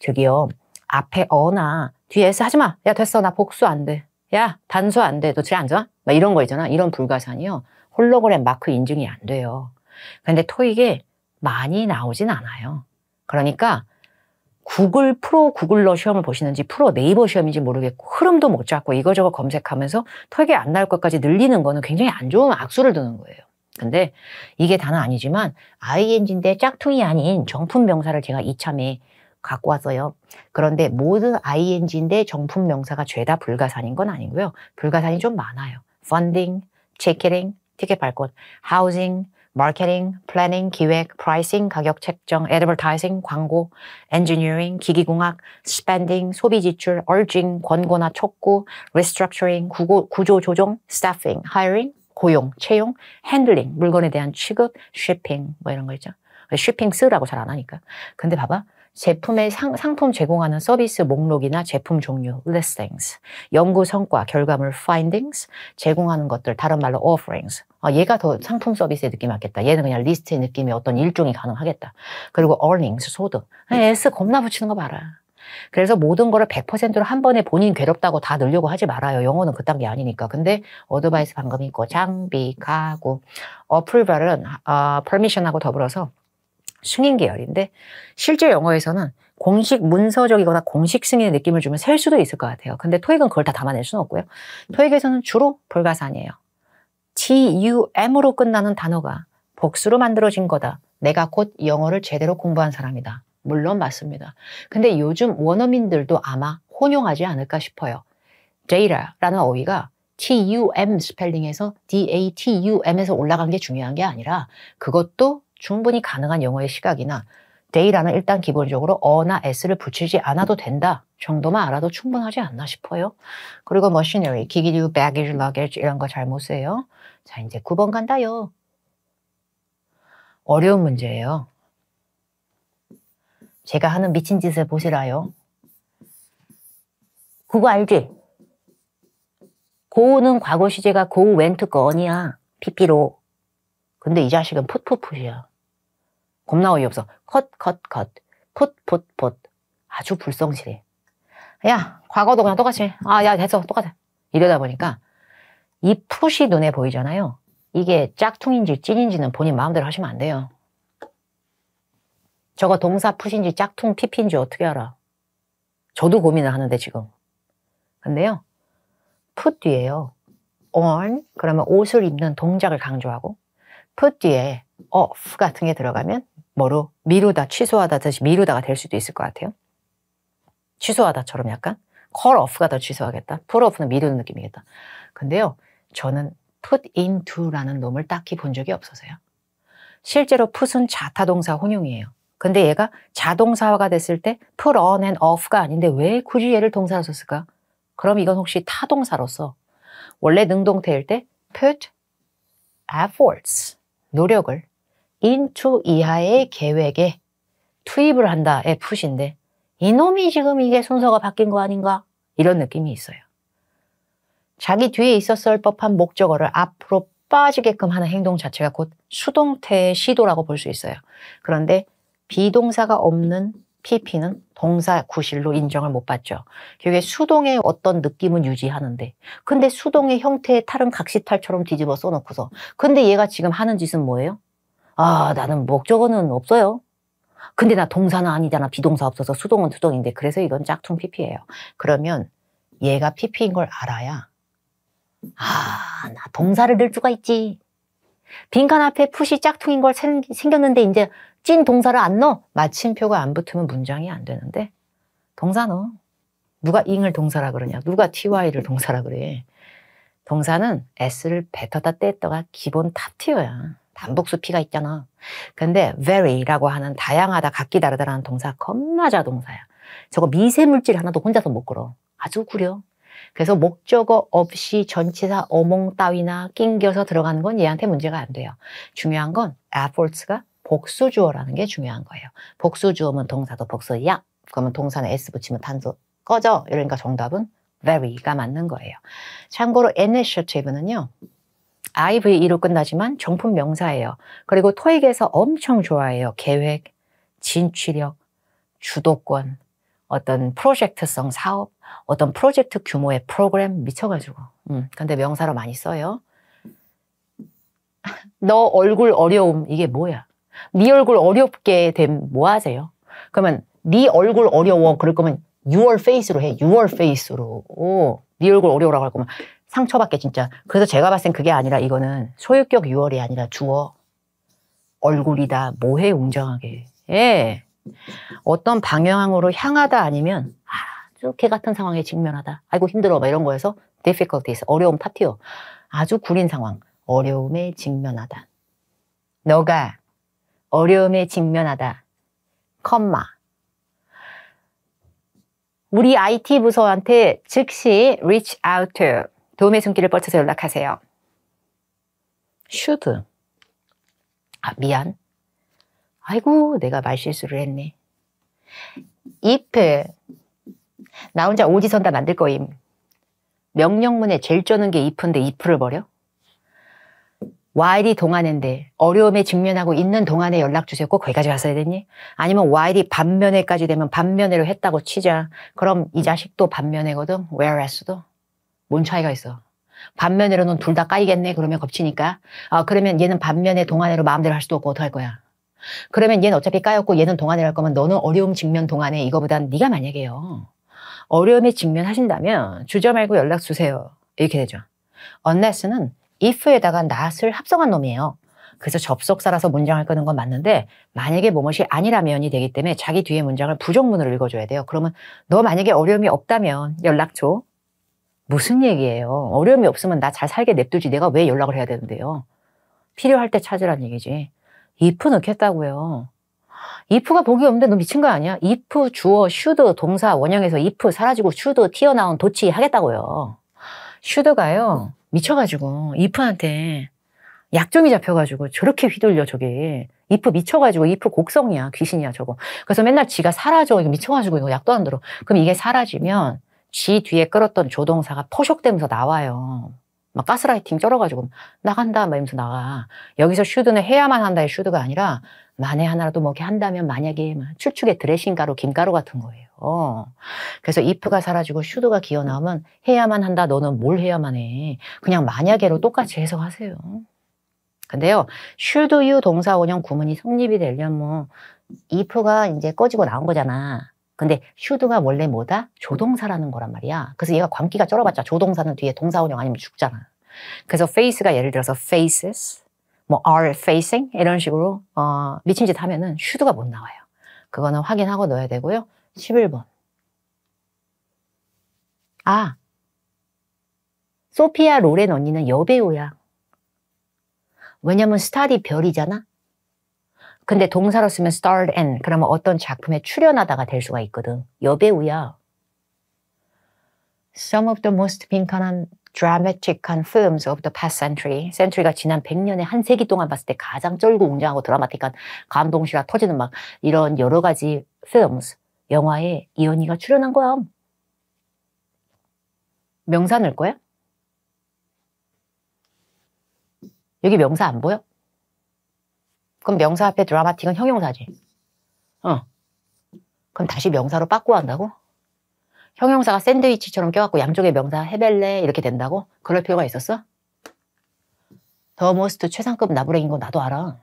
저기요 앞에 어나 뒤에서 하지마 야 됐어 나 복수 안돼 야 단수 안돼너 쟤 앉아 막 이런 거 있잖아 이런 불가산이요 홀로그램 마크 인증이 안 돼요 근데 토익에 많이 나오진 않아요 그러니까 구글 프로 구글러 시험을 보시는지 프로 네이버 시험인지 모르겠고 흐름도 못 잡고 이거저거 검색하면서 턱에 안 나올 것까지 늘리는 거는 굉장히 안 좋은 악수를 드는 거예요. 근데 이게 다는 아니지만 ing인데 짝퉁이 아닌 정품 명사를 제가 이참에 갖고 왔어요. 그런데 모든 ing인데 정품 명사가 죄다 불가산인 건 아니고요. 불가산이 좀 많아요. funding, ticketing, 티켓 발권, housing, 마케팅, 플래닝, 기획, 프라이싱, 가격 책정, 애드버타이징, 광고, 엔지니어링, 기기공학, 스펜딩, 소비 지출, 얼징, 권고나 촉구, 리스트럭처링, 구조 조정, 스태핑, 하이링, 고용, 채용, 핸들링, 물건에 대한 취급, 쉬핑 뭐 이런 거 있죠. 그 쉬핑 쓰라고 잘 안 하니까. 근데 봐봐. 제품의 상, 상품 제공하는 서비스 목록이나 제품 종류 (listings), 연구 성과 결과물 (findings), 제공하는 것들 다른 말로 (offerings). 아, 얘가 더 상품 서비스의 느낌이 맞겠다. 얘는 그냥 리스트의 느낌이 어떤 일종이 가능하겠다. 그리고 (earnings) 소득. 아, 네. S 겁나 붙이는 거 봐라. 그래서 모든 거를 100%로 한 번에 본인 괴롭다고 다 늘려고 하지 말아요. 영어는 그딴 게 아니니까. 근데 어드바이스 방금 있고 장비, 가구, 어플 발은 어, 퍼미션하고 더불어서 승인 계열인데 실제 영어에서는 공식 문서적이거나 공식 승인의 느낌을 주면 셀 수도 있을 것 같아요. 근데 토익은 그걸 다 담아낼 수는 없고요. 토익에서는 주로 불가산이에요. TUM으로 끝나는 단어가 복수로 만들어진 거다. 내가 곧 영어를 제대로 공부한 사람이다. 물론 맞습니다. 근데 요즘 원어민들도 아마 혼용하지 않을까 싶어요. data라는 어휘가 TUM 스펠링에서 DATUM에서 올라간 게 중요한 게 아니라 그것도 충분히 가능한 영어의 시각이나 day라는 일단 기본적으로 어나 s를 붙이지 않아도 된다 정도만 알아도 충분하지 않나 싶어요. 그리고 machinery, 기기류, baggage, luggage 이런 거 잘못 써요. 자, 이제 9번 간다요. 어려운 문제예요. 제가 하는 미친 짓을 보시라요. 그거 알지? 고는 우 과거 시제가 고우 웬트 거 아니야. 피피로. 근데 이 자식은 풋풋풋이야. 겁나 어이없어. 컷, 컷, 컷. 풋, 풋, 풋. 아주 불성실해. 야, 과거도 그냥 똑같이. 아, 야, 됐어. 똑같아. 이러다 보니까 이 풋이 눈에 보이잖아요. 이게 짝퉁인지 찐인지는 본인 마음대로 하시면 안 돼요. 저거 동사 풋인지 짝퉁 피피인지 어떻게 알아? 저도 고민을 하는데 지금. 근데요. 풋 뒤에요. on 그러면 옷을 입는 동작을 강조하고 p 뒤에 off 같은 게 들어가면 뭐로 미루다, 취소하다, 다시 미루다가 될 수도 있을 것 같아요. 취소하다처럼 약간 call off가 더 취소하겠다. put off는 미루는 느낌이겠다. 근데요, 저는 put into라는 놈을 딱히 본 적이 없어서요. 실제로 put은 자타동사 혼용이에요. 근데 얘가 자동사화가 됐을 때 put on and off가 아닌데 왜 굳이 얘를 동사로 썼을까? 그럼 이건 혹시 타동사로서 원래 능동태일 때 put efforts, 노력을 인초 이하의 계획에 투입을 한다의 푸신데 이놈이 지금 이게 순서가 바뀐 거 아닌가? 이런 느낌이 있어요. 자기 뒤에 있었을 법한 목적어를 앞으로 빠지게끔 하는 행동 자체가 곧 수동태의 시도라고 볼 수 있어요. 그런데 비동사가 없는 PP는 동사 구실로 인정을 못 받죠. 결국 수동의 어떤 느낌은 유지하는데 근데 수동의 형태에 탈은 각시탈처럼 뒤집어 써놓고서 근데 얘가 지금 하는 짓은 뭐예요? 아, 나는 목적어는 없어요. 근데 나 동사는 아니잖아. 비동사 없어서 수동은 수동인데 그래서 이건 짝퉁 PP예요. 그러면 얘가 PP인 걸 알아야 아, 나 동사를 넣을 수가 있지. 빈칸 앞에 푸시 짝퉁인 걸 생, 생겼는데 이제 찐 동사를 안 넣어. 마침표가 안 붙으면 문장이 안 되는데 동사 넣어. 누가 잉을 동사라 그러냐. 누가 ty를 동사라 그래. 동사는 s를 뱉었다 뗐다가 기본 탑티어야. 단복수피가 있잖아. 근데 very라고 하는 다양하다, 각기 다르다라는 동사 겁나자 동사야. 저거 미세물질 하나도 혼자서 못걸어 아주 구려. 그래서 목적어 없이 전치사 어몽 따위나 낑겨서 들어가는 건 얘한테 문제가 안 돼요. 중요한 건 efforts가 복수주어라는 게 중요한 거예요. 복수주어면 동사도 복수야. 그러면 동사는 s 붙이면 단소 꺼져. 이러니까 정답은 very가 맞는 거예요. 참고로 initiative는요. IVE로 끝나지만 정품 명사예요. 그리고 토익에서 엄청 좋아해요. 계획, 진취력, 주도권, 어떤 프로젝트성 사업, 어떤 프로젝트 규모의 프로그램 미쳐가지고. 음, 근데 명사로 많이 써요. [laughs] 너 얼굴 어려움 이게 뭐야? 네 얼굴 어렵게 됨뭐 하세요? 그러면 네 얼굴 어려워 그럴 거면 your face로 해. your face로. 오, 네 얼굴 어려워라고 할 거면 상처받게 진짜. 그래서 제가 봤을 땐 그게 아니라 이거는 소유격 유월이 아니라 주어 얼굴이다 모해 웅장하게. 예. 어떤 방향으로 향하다 아니면 아, 아주 개 같은 상황에 직면하다. 아이고 힘들어 막 이런 거에서 difficulties 어려움 파티어 아주 구린 상황 어려움에 직면하다. 너가 어려움에 직면하다. 컴마. 우리 IT 부서한테 즉시 reach out to 도움의 손길을 뻗쳐서 연락하세요. 슈드. 아, 미안. 아이고, 내가 말실수를 했네. if. 나 혼자 오지선다 만들 거임. 명령문에 제일 쩌는 게 if인데 if를 버려? 와일이 동안인데 어려움에 직면하고 있는 동안에 연락 주세요. 꼭 거기까지 왔어야 되니 아니면 와일이 반면에까지 되면 반면에로 했다고 치자. 그럼 이 자식도 반면에거든. whereas도. 뭔 차이가 있어. 반면으로 는둘 다 까이겠네 그러면 겹치니까. 아 그러면 얘는 반면에 동안으로 마음대로 할 수도 없고 어떡할 거야. 그러면 얘는 어차피 까였고 얘는 동안애로 할 거면 너는 어려움 직면 동안에 이거보단 네가 만약에요. 어려움에 직면하신다면 주저 말고 연락 주세요. 이렇게 되죠. unless는 if에다가 not을 합성한 놈이에요. 그래서 접속사라서 문장을 끄는 건 맞는데 만약에 뭐뭇이 아니라면이 되기 때문에 자기 뒤에 문장을 부정문으로 읽어줘야 돼요. 그러면 너 만약에 어려움이 없다면 연락 줘. 무슨 얘기예요? 어려움이 없으면 나 잘 살게 냅두지 내가 왜 연락을 해야 되는데요? 필요할 때 찾으란 얘기지. 이프 넣겠다고요. 이프가 복이 없는데 너 미친 거 아니야? 이프 주어 슈드 동사 원형에서 이프 사라지고 슈드 튀어나온 도치 하겠다고요. 슈드가요 미쳐가지고 이프한테 약점이 잡혀가지고 저렇게 휘둘려 저게 이프 미쳐가지고 이프 곡성이야 귀신이야 저거 그래서 맨날 지가 사라져 이거 미쳐가지고 이거 약도 안 들어 그럼 이게 사라지면 지 뒤에 끌었던 조동사가 포식되면서 나와요. 막 가스라이팅 쩔어가지고 나간다 막 이러면서 나가. 여기서 슈드는 해야만 한다의 슈드가 아니라 만에 하나라도 뭐게 한다면 만약에 출축의 드레싱가루, 김가루 같은 거예요. 어. 그래서 if가 사라지고 슈드가 기어 나오면 해야만 한다. 너는 뭘 해야만 해. 그냥 만약에로 똑같이 해석하세요. 근데요, s h o 동사 원형 구문이 성립이 되려면 if가 이제 꺼지고 나온 거잖아. 근데 슈드가 원래 뭐다? 조동사라는 거란 말이야. 그래서 얘가 광기가 쩔어봤자 조동사는 뒤에 동사원형 아니면 죽잖아. 그래서 face가 예를 들어서 faces, 뭐 are facing 이런 식으로 어, 미친 짓 하면은 슈드가 못 나와요. 그거는 확인하고 넣어야 되고요. 11번. 아, 소피아 로렌 언니는 여배우야. 왜냐면 스타디 별이잖아. 근데 동사로 쓰면 start a n 그러면 어떤 작품에 출연하다가 될 수가 있거든. 여배우야. Some of the most 빈칸한 드라마틱한 films of the past century. century가 지난 1 0 0년에한 세기 동안 봤을 때 가장 쩔고 웅장하고 드라마틱한 감동시가 터지는 막 이런 여러 가지 films, 영화에 이현이가 출연한 거야. 명사 넣을 거야? 여기 명사 안 보여? 그럼 명사 앞에 드라마틱은 형용사지. 어. 그럼 다시 명사로 바꿔 한다고? 형용사가 샌드위치처럼 껴갖고 양쪽에 명사 해벨레 이렇게 된다고? 그럴 필요가 있었어? 더 모스트 최상급 나부랭인 건 나도 알아.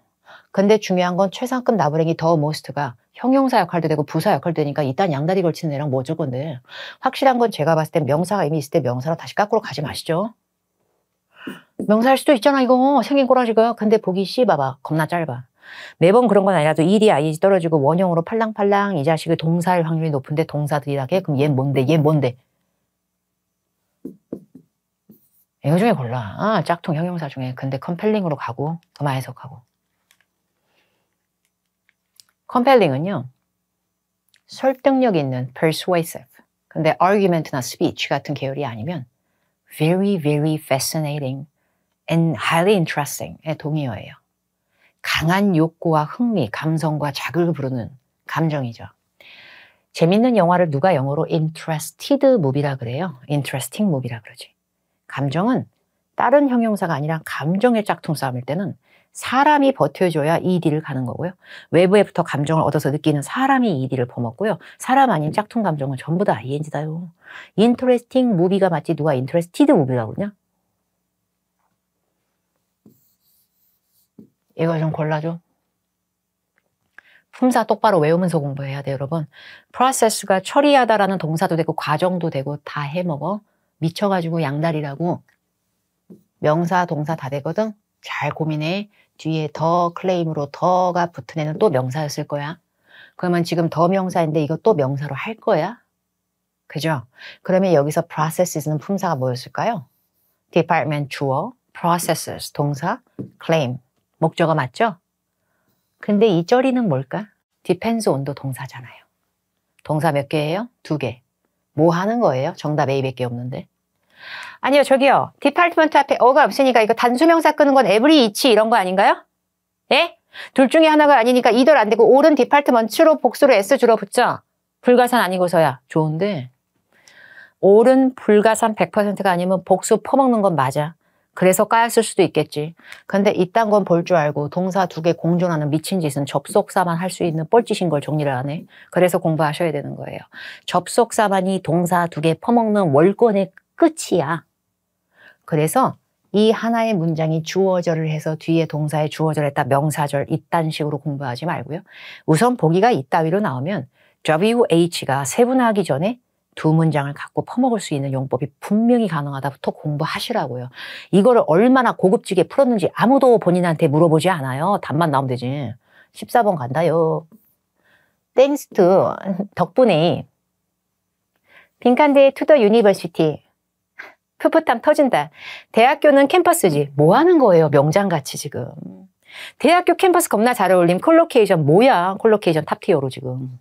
근데 중요한 건 최상급 나부랭이 더 모스트가 형용사 역할도 되고 부사 역할도 되니까 이딴 양다리 걸치는 애랑 뭐 어쩔 건데. 확실한 건 제가 봤을 땐 명사가 이미 있을 때 명사로 다시 깎으러 가지 마시죠. 명사일 수도 있잖아 이거 생긴 꼬라지가. 근데 보기 씨 봐봐 겁나 짧아. 매번 그런 건 아니라도 일이 아이지 떨어지고 원형으로 팔랑팔랑 이 자식의 동사일 확률이 높은데 동사들이라게 그럼 얘 뭔데 얘 뭔데 이거 중에 골라 아, 짝퉁 형용사 중에 근데 컴펠링으로 가고 그만 해석하고 컴펠링은요 설득력 있는 persuasive 근데 argument나 speech 같은 계열이 아니면 very very fascinating and highly interesting의 동의어예요 강한 욕구와 흥미, 감성과 자극을 부르는 감정이죠. 재밌는 영화를 누가 영어로 interested movie라 그래요. interesting movie라 그러지. 감정은 다른 형용사가 아니라 감정의 짝퉁 싸움일 때는 사람이 버텨줘야 ED를 가는 거고요. 외부에부터 감정을 얻어서 느끼는 사람이 ED를 퍼먹고요. 사람 아닌 짝퉁 감정은 전부 다 ING다요. interesting movie가 맞지 누가 interested movie라고 그러 이거 좀 골라줘. 품사 똑바로 외우면서 공부해야 돼요, 여러분. process가 처리하다라는 동사도 되고 과정도 되고 다 해먹어. 미쳐가지고 양다리라고 명사, 동사 다 되거든. 잘 고민해. 뒤에 더 클레임으로 더가 붙은 애는 또 명사였을 거야. 그러면 지금 더 명사인데 이거또 명사로 할 거야. 그죠? 그러면 여기서 processes는 품사가 뭐였을까요? department 주어, processes 동사, claim 목적어 맞죠? 근데 이쩌리는 뭘까? 디펜스 온도 동사잖아요. 동사 몇 개예요? 두 개. 뭐 하는 거예요? 정답 a 밖개 없는데. 아니요, 저기요. 디파트먼트 앞에 어가 없으니까 이거 단수명사 끄는 건 에브리 이치 이런 거 아닌가요? 예? 둘 중에 하나가 아니니까 이들 안 되고 옳은 디파트먼트로 복수로 S 주로 붙죠? 불가산 아니고서야. 좋은데. 옳은 불가산 100%가 아니면 복수 퍼먹는 건 맞아. 그래서 까였을 수도 있겠지. 근데 이딴 건 볼 줄 알고 동사 두 개 공존하는 미친 짓은 접속사만 할 수 있는 뻘짓인 걸 정리를 안 해. 그래서 공부하셔야 되는 거예요. 접속사만이 동사 두 개 퍼먹는 월권의 끝이야. 그래서 이 하나의 문장이 주어절을 해서 뒤에 동사에 주어절했다 명사절 이딴 식으로 공부하지 말고요. 우선 보기가 이따위로 나오면 WH가 세분화하기 전에 두 문장을 갖고 퍼먹을 수 있는 용법이 분명히 가능하다부터 공부하시라고요. 이거를 얼마나 고급지게 풀었는지 아무도 본인한테 물어보지 않아요. 답만 나오면 되지. 14번 간다요. Thanks to, 덕분에 빈칸대 투더 유니버시티 풋풋함 터진다. 대학교는 캠퍼스지. 뭐 하는 거예요? 명장같이 지금. 대학교 캠퍼스 겁나 잘 어울림 콜로케이션 뭐야? 콜로케이션 탑티어로 지금.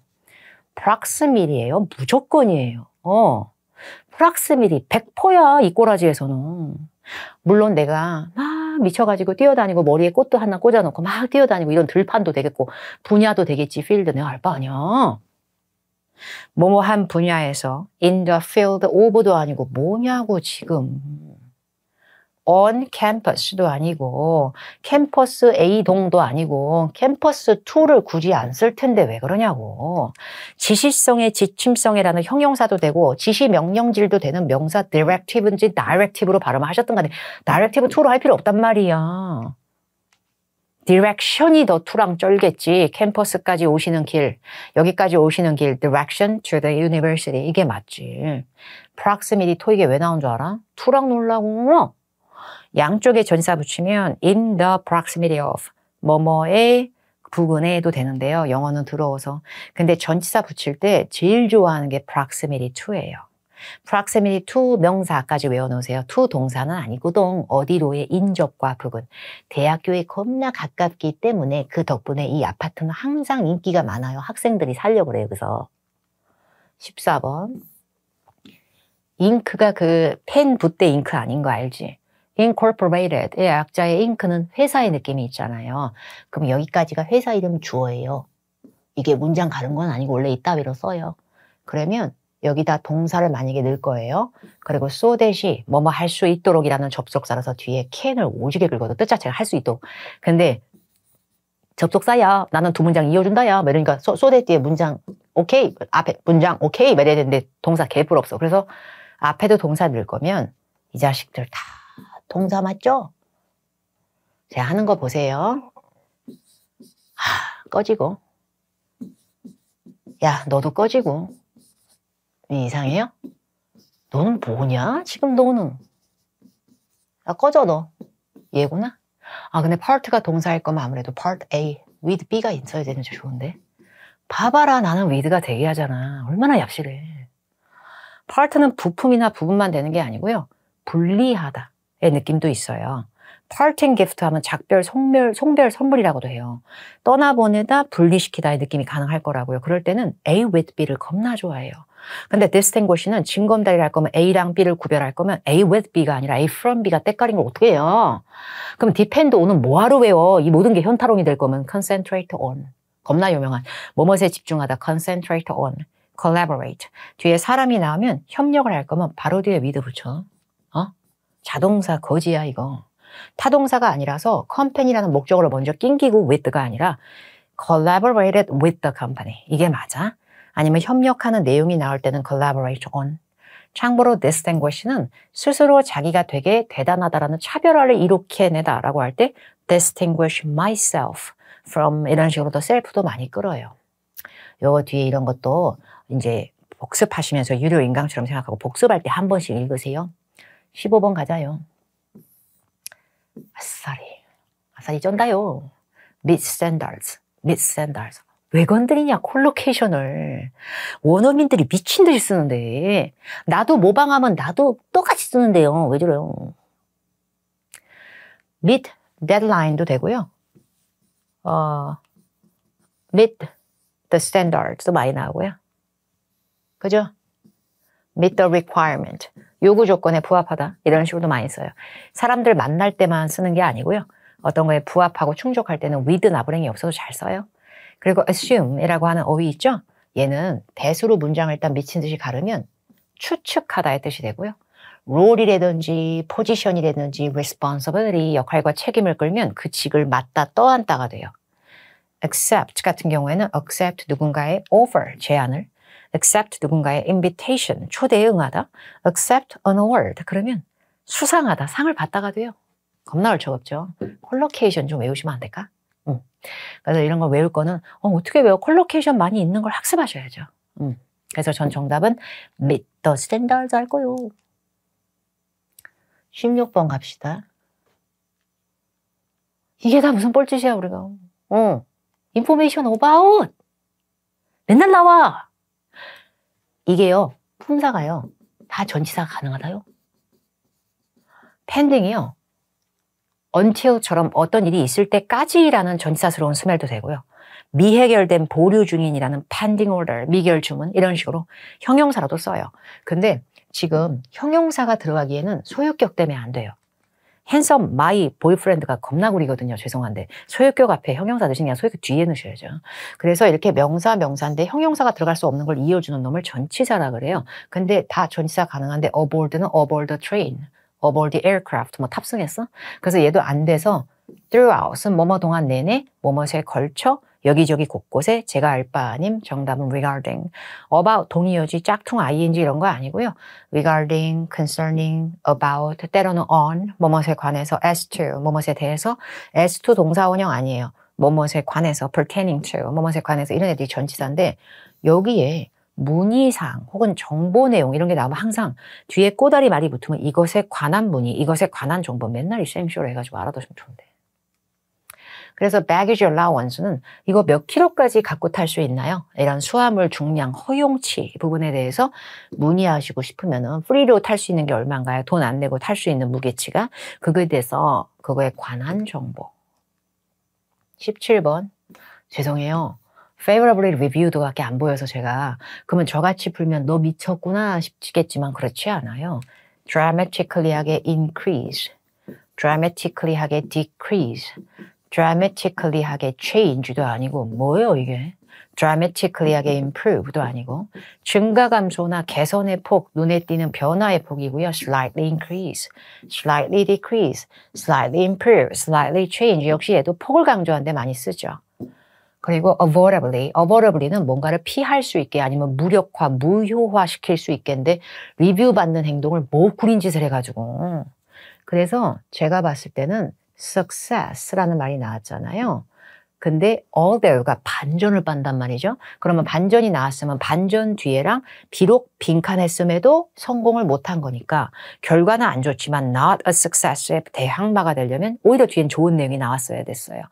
프락스밀이에요. 무조건이에요. 어. 프락스밀이 100%야, 이 꼬라지에서는. 물론 내가 막 미쳐가지고 뛰어다니고 머리에 꽃도 하나 꽂아놓고 막 뛰어다니고 이런 들판도 되겠고 분야도 되겠지, 필드. 내가 알 바 아니야. 뭐뭐 한 분야에서 in the field 오브도 아니고 뭐냐고 지금. on campus도 아니고 캠퍼스 A동도 아니고 캠퍼스 2를 굳이 안 쓸 텐데 왜 그러냐고. 지시성의 지침성이라는 형용사도 되고 지시 명령질도 되는 명사 directive인지 directive로 발음하셨던 간에 directive 2로 할 필요 없단 말이야. direction이 더 투랑 쩔겠지. 캠퍼스까지 오시는 길, 여기까지 오시는 길, direction to the university. 이게 맞지. proximity 토익에 왜 나온 줄 알아? 투랑 놀라고. 양쪽에 전사 붙이면 in the proximity of 뭐뭐의 부근에도 되는데요. 영어는 들어워서 근데 전치사 붙일 때 제일 좋아하는 게 proximity to예요. proximity to 명사까지 외워놓으세요. to 동사는 아니고 동 어디로의 인접과 부근. 대학교에 겁나 가깝기 때문에 그 덕분에 이 아파트는 항상 인기가 많아요. 학생들이 살려고 그래요. 그래서 14번 잉크가 그 펜 붓대 잉크 아닌 거 알지? incorporated. 예, 약자의 in크는 회사의 느낌이 있잖아요. 그럼 여기까지가 회사 이름 주어예요. 이게 문장 가는건 아니고 원래 이따위로 써요. 그러면 여기다 동사를 만약에 넣을 거예요. 그리고 so t h 이 뭐뭐 할 수 있도록이라는 접속사라서 뒤에 can을 오지게 긁어도 뜻 자체가 할 수 있도록. 근데 접속사야 나는 두 문장 이어준다야 막 뭐 이러니까 so, so t 뒤에 문장 오케이 앞에 문장 오케이 막 뭐 이래야 되는데 동사 개뿔 없어. 그래서 앞에도 동사 넣을 거면 이 자식들 다 동사 맞죠? 제가 하는 거 보세요. 하, 꺼지고. 야, 너도 꺼지고. 이상해요? 너는 뭐냐? 지금 너는. 야, 아, 꺼져, 너. 얘구나? 아, 근데 part가 동사일 거면 아무래도 part A, with B가 있어야 되는 게 좋은데. 봐봐라, 나는 with가 되게 하잖아. 얼마나 얍실해. part는 부품이나 부분만 되는 게 아니고요. 분리하다. 의 느낌도 있어요. parting gift 하면 작별, 송별, 송별 선물이라고도 해요. 떠나보내다, 분리시키다의 느낌이 가능할 거라고요. 그럴 때는 A with B를 겁나 좋아해요. 근데 distinguish는 진검다리를 할 거면 A랑 B를 구별할 거면 A with B가 아니라 A from B가 때깔인 걸 어떻게 해요? 그럼 depend on은 뭐하러 외워? 이 모든 게 현타론이 될 거면 concentrate on. 겁나 유명한 뭐뭇에 집중하다 concentrate on. collaborate. 뒤에 사람이 나오면 협력을 할 거면 바로 뒤에 with 붙여. 자동사 거지야 이거. 타동사가 아니라서 컴퍼니라는 목적으로 먼저 낑기고 with가 아니라 collaborated with the company. 이게 맞아. 아니면 협력하는 내용이 나올 때는 collaborate on. 참고로 distinguish는 스스로 자기가 되게 대단하다라는 차별화를 이룩해내다라고 할 때 distinguish myself from 이런 식으로 더 셀프도 많이 끌어요. 요 뒤에 이런 것도 이제 복습하시면서 유료 인강처럼 생각하고 복습할 때 한 번씩 읽으세요. 15번 가자요. 아싸리, 아싸리 쩐다요. 미센달즈, 미센달즈. 왜 건드리냐 콜로케이션을 원어민들이 미친 듯이 쓰는데 나도 모방하면 나도 똑같이 쓰는데요 왜 저래요 meet d 도 되고요 어, m t h e standard도 많이 나오고요 그죠? meet the requirement 요구 조건에 부합하다 이런 식으로도 많이 써요. 사람들 만날 때만 쓰는 게 아니고요. 어떤 거에 부합하고 충족할 때는 with 나부랭이 없어도 잘 써요. 그리고 assume이라고 하는 어휘 있죠? 얘는 대수로 문장을 일단 미친 듯이 가르면 추측하다의 뜻이 되고요. 롤이라든지 포지션이라든지 responsibility 역할과 책임을 끌면 그 직을 맡다 떠안다가 돼요. accept 같은 경우에는 accept 누군가의 offer 제안을 accept 누군가의 invitation, 초대에 응하다. accept an award, 그러면 수상하다, 상을 받다가 돼요. 겁나 얼척없죠. 콜로케이션 좀 외우시면 안 될까? 음. 그래서 이런 걸 외울 거는 어, 떻게 외워? 콜로케이션 많이 있는 걸 학습하셔야죠. 음. 그래서 전 정답은 meet the standards 할 거요. 16번 갑시다. 이게 다 무슨 뻘짓이야 우리가. 어. 인포메이션 오바웃. 맨날 나와. 이게요, 품사가요, 다 전치사가 가능하다요. 팬딩이요 언체우처럼 어떤 일이 있을 때까지라는 전치사스러운 스멜도 되고요. 미해결된 보류 중인이라는 pending order, 미결 주문 이런 식으로 형용사로도 써요. 근데 지금 형용사가 들어가기에는 소유격 때문에 안 돼요. 핸섬 마이 보이프렌드가 겁나구리거든요. 죄송한데 소유격 앞에 형용사 대신 그냥 소유격 뒤에 넣으셔야죠. 그래서 이렇게 명사 명사인데 형용사가 들어갈 수 없는 걸 이어주는 놈을 전치사라 그래요. 근데 다 전치사 가능한데 aboard는 aboard the train, aboard the aircraft 뭐 탑승했어. 그래서 얘도 안 돼서 throughout은 뭐뭐 동안 내내 뭐뭐에 걸쳐 여기저기 곳곳에 제가 알 바아님 정답은 regarding, about 동의어지 짝퉁 ing 이런 거 아니고요. regarding, concerning, about, 때로는 on, 뭐뭇에 관해서 as to, 뭐뭇에 대해서 as to 동사원형 아니에요. 뭐뭇에 관해서 pertaining to, 뭐뭇에 관해서 이런 애들이 전치사인데 여기에 문의사항 혹은 정보 내용 이런 게 나오면 항상 뒤에 꼬다리 말이 붙으면 이것에 관한 문의, 이것에 관한 정보 맨날 이 쌤쇼로 해가지고 알아두시면 좋은데. 그래서 baggage allowance는 이거 몇 킬로까지 갖고 탈 수 있나요? 이런 수화물 중량 허용치 부분에 대해서 문의하시고 싶으면은 프리로 탈 수 있는 게 얼마인가요? 돈 안 내고 탈 수 있는 무게치가 그거에 대해서 그거에 관한 정보. 17번. 죄송해요. favorably reviewed밖에 안 보여서 제가 그러면 저같이 풀면 너 미쳤구나 싶겠지만 그렇지 않아요. dramatically하게 increase, dramatically하게 decrease, dramatically하게 change도 아니고 뭐예요 이게? dramatically하게 improve도 아니고 증가 감소나 개선의 폭, 눈에 띄는 변화의 폭이고요. slightly increase, slightly decrease, slightly improve, slightly change 역시 얘도 폭을 강조하는데 많이 쓰죠. 그리고 avoidably, avoidably는 뭔가를 피할 수 있게 아니면 무력화, 무효화 시킬 수 있겠는데 리뷰 받는 행동을 뭐 구린 짓을 해가지고 그래서 제가 봤을 때는 success라는 말이 나왔잖아요. 근데 all there가 반전을 빤단 말이죠. 그러면 반전이 나왔으면 반전 뒤에랑 비록 빈칸했음에도 성공을 못한 거니까 결과는 안 좋지만 not a success의 대항마가 되려면 오히려 뒤엔 좋은 내용이 나왔어야 됐어요.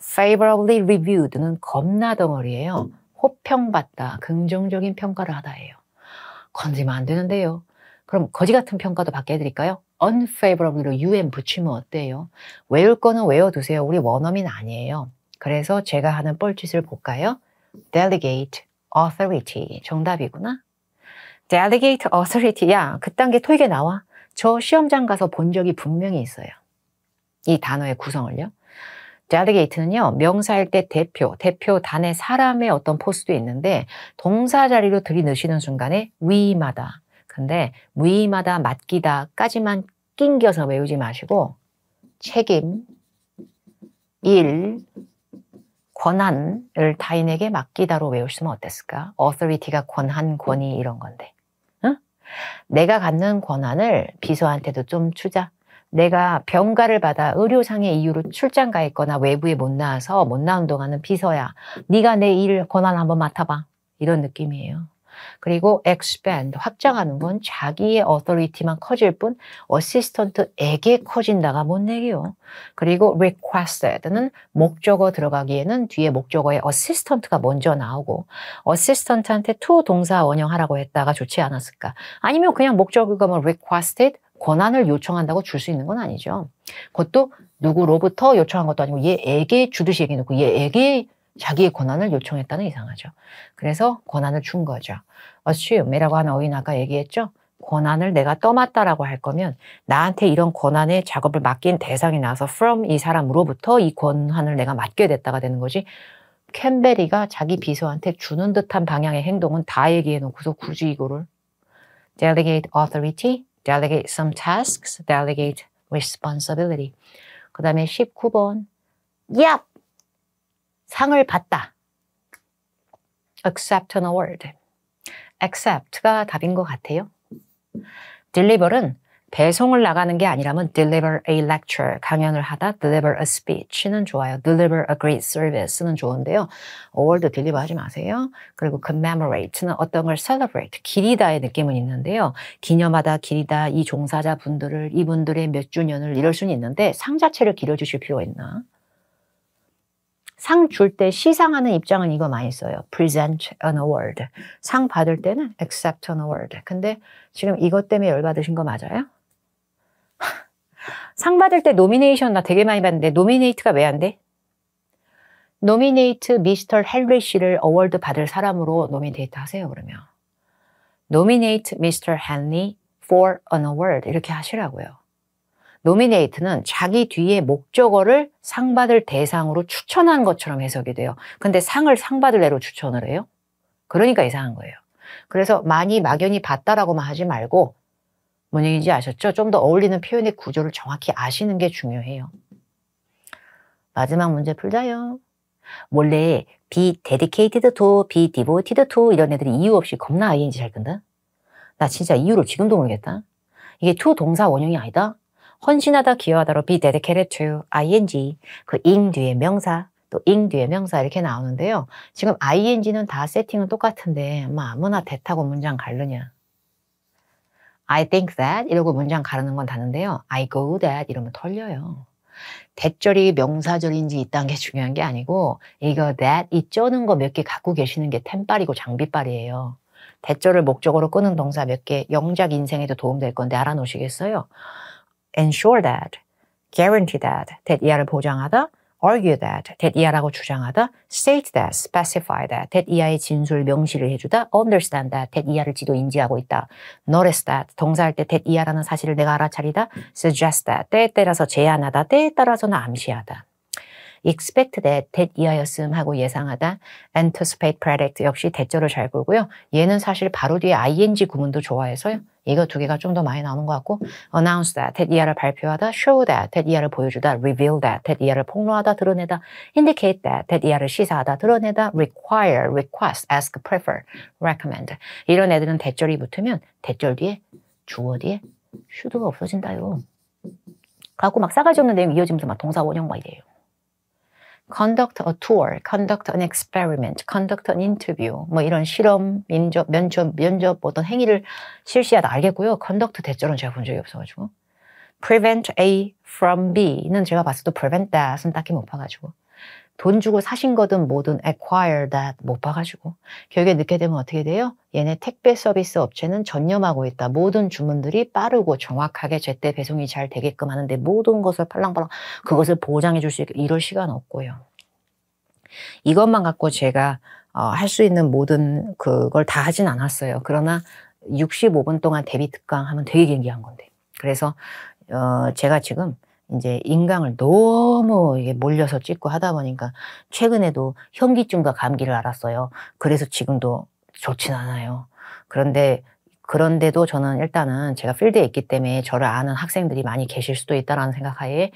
favorably reviewed는 겁나 덩어리예요. 호평받다, 긍정적인 평가를 하다예요. 건드리면 안 되는데요. 그럼 거지 같은 평가도 받게 해드릴까요? unfavorably로 un 붙이면 어때요? 외울 거는 외워두세요. 우리 원어민 아니에요. 그래서 제가 하는 뻘짓을 볼까요? delegate authority. 정답이구나. delegate authority. 야, 그딴 게 토익에 나와. 저 시험장 가서 본 적이 분명히 있어요. 이 단어의 구성을요. delegate는요, 명사일 때 대표, 대표단의 사람의 어떤 포스도 있는데, 동사 자리로 들이넣으시는 순간에 위마다 근데 무의마다 맡기다까지만 낑겨서 외우지 마시고 책임, 일, 권한을 타인에게 맡기다로 외우시면 어땠을까? authority가 권한, 권위 이런 건데. 응? 내가 갖는 권한을 비서한테도 좀 주자. 내가 병가를 받아 의료상의 이유로 출장 가 있거나 외부에 못 나와서 못 나온 동안은 비서야. 네가 내 일 권한 한번 맡아봐. 이런 느낌이에요. 그리고 expand 확장하는 건 자기의 authority만 커질 뿐 어시스턴트에게 커진다가 못내기요. 그리고 requested는 목적어 들어가기에는 뒤에 목적어에 어시스턴트가 먼저 나오고 어시스턴트한테 to 동사 원형하라고 했다가 좋지 않았을까? 아니면 그냥 목적어가 뭐 requested 권한을 요청한다고 줄 수 있는 건 아니죠. 그것도 누구로부터 요청한 것도 아니고 얘에게 주듯이 얘기해놓고 얘에게 자기의 권한을 요청했다는 이상하죠. 그래서 권한을 준 거죠. assume이라고 하는 어휘 아까 얘기했죠. 권한을 내가 떠맡다라고 할 거면 나한테 이런 권한의 작업을 맡긴 대상이 나와서 from 이 사람으로부터 이 권한을 내가 맡게 됐다가 되는 거지 캠베리가 자기 비서한테 주는 듯한 방향의 행동은 다 얘기해놓고서 굳이 이거를 delegate authority, delegate some tasks, delegate responsibility. 그 다음에 19번 yep, 상을 받다. accept an award. accept가 답인 것 같아요. deliver은 배송을 나가는 게 아니라면 deliver a lecture, 강연을 하다 deliver a speech는 좋아요. deliver a great service는 좋은데요. award deliver 하지 마세요. 그리고 commemorate는 어떤 걸 celebrate, 기리다의 느낌은 있는데요. 기념하다, 기리다, 이 종사자분들을, 이분들의 몇 주년을 이럴 수는 있는데 상 자체를 기려주실 필요가 있나? 상줄때 시상하는 입장은 이거 많이 써요. present an award. 상 받을 때는 accept an award. 근데 지금 이것 때문에 열받으신 거 맞아요? [laughs] 상 받을 때 노미네이션 나 되게 많이 받는데 노미네이트가 왜 안 돼? 노미네이트 미스터 헨리 씨를 어워드 받을 사람으로 노미네이트 하세요 그러면. 노미네이트 미스터 헨리 for an award 이렇게 하시라고요. 노미네이트는 자기 뒤에 목적어를 상받을 대상으로 추천한 것처럼 해석이 돼요. 근데 상을 상받을 애로 추천을 해요. 그러니까 이상한 거예요. 그래서 많이 막연히 봤다라고만 하지 말고 뭔 얘기인지 아셨죠? 좀 더 어울리는 표현의 구조를 정확히 아시는 게 중요해요. 마지막 문제 풀자요. 원래 be dedicated to, be devoted to 이런 애들이 이유 없이 겁나 ing 잘 끈다. 나 진짜 이유를 지금도 모르겠다. 이게 to 동사 원형이 아니다? 헌신하다 기여하다로 be dedicated to ing 그 ing 뒤에 명사 또 ing 뒤에 명사 이렇게 나오는데요. 지금 ing는 다 세팅은 똑같은데 뭐 아무나 대타고 문장 가르냐. I think that 이러고 문장 가르는 건 다른데요. I go that 이러면 털려요. 대절이 명사절인지 이딴 게 중요한 게 아니고 이거 that 이 쩌는 거 몇 개 갖고 계시는 게 템빨이고 장비빨이에요. 대절을 목적으로 끄는 동사 몇 개 영작 인생에도 도움될 건데 알아놓으시겠어요? ensure that, guarantee that, that 이하를 보장하다, argue that, that 이하라고 주장하다, state that, specify that, that 이하의 진술 명시를 해주다, understand that, that 이하를 지도 인지하고 있다, notice that, 동사할 때 that 이하라는 사실을 내가 알아차리다, suggest that, 때에 따라서 제안하다, 때에 따라서는 암시하다. expect that, that 이하였음 하고 예상하다, anticipate predict 역시 대절을 잘 보고요. 얘는 사실 바로 뒤에 ing 구문도 좋아해서요. 이거 두 개가 좀 더 많이 나오는 것 같고 announce that, that 이하를 발표하다, show that, that 이하를 보여주다, reveal that, that 이하를 폭로하다, 드러내다, indicate that, that 이하를 시사하다, 드러내다, require, request, ask, prefer, recommend 이런 애들은 대절이 붙으면 대절 뒤에 주어 뒤에 should가 없어진다요. 갖고 막 싸가지 없는 내용 이어지면서 막 동사 원형 막 이래요. conduct a tour, conduct an experiment, conduct an interview 뭐 이런 실험, 면접, 면접, 면접 어떤 행위를 실시하다 알겠고요. conduct 대절은 제가 본 적이 없어가지고 prevent A from B는 제가 봤어도 prevent that은 딱히 못 봐가지고 돈 주고 사신 거든 뭐든 acquire that 못 봐가지고 결국에 늦게 되면 어떻게 돼요? 얘네 택배 서비스 업체는 전념하고 있다. 모든 주문들이 빠르고 정확하게 제때 배송이 잘 되게끔 하는데 모든 것을 팔랑팔랑 그것을 보장해 줄 수 있게 이럴 시간 없고요. 이것만 갖고 제가 어, 할 수 있는 모든 그걸 다 하진 않았어요. 그러나 65분 동안 대비 특강 하면 되게 경기한 건데. 그래서 어, 제가 지금 이제 인강을 너무 이게 몰려서 찍고 하다 보니까 최근에도 현기증과 감기를 앓았어요. 그래서 지금도 좋진 않아요. 그런데 그런데도 저는 일단은 제가 필드에 있기 때문에 저를 아는 학생들이 많이 계실 수도 있다라는 생각하에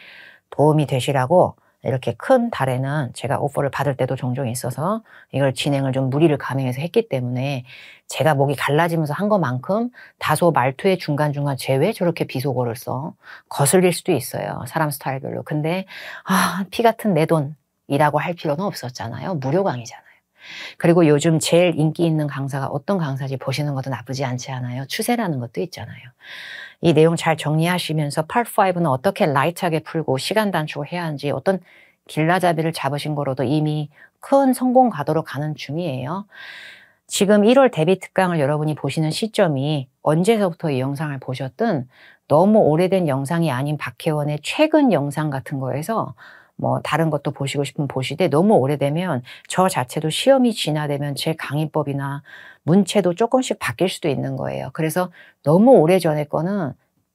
도움이 되시라고 이렇게 큰 달에는 제가 오퍼를 받을 때도 종종 있어서 이걸 진행을 좀 무리를 감행해서 했기 때문에 제가 목이 갈라지면서 한 것만큼 다소 말투의 중간중간 제외 저렇게 비속어를 써 거슬릴 수도 있어요. 사람 스타일별로. 근데 아, 피 같은 내 돈이라고 할 필요는 없었잖아요. 무료 강의잖아요. 그리고 요즘 제일 인기 있는 강사가 어떤 강사지 보시는 것도 나쁘지 않지 않아요. 추세라는 것도 있잖아요. 이 내용 잘 정리하시면서 팔5는 어떻게 라이트하게 풀고 시간 단축을 해야 하는지 어떤 길라잡이를 잡으신 거로도 이미 큰 성공 가도로 가는 중이에요. 지금 1월 데뷔 특강을 여러분이 보시는 시점이 언제서부터 이 영상을 보셨든 너무 오래된 영상이 아닌 박혜원의 최근 영상 같은 거에서 뭐 다른 것도 보시고 싶으면 보시되 너무 오래되면 저 자체도 시험이 진화되면 제 강의법이나 문체도 조금씩 바뀔 수도 있는 거예요. 그래서 너무 오래전의 거는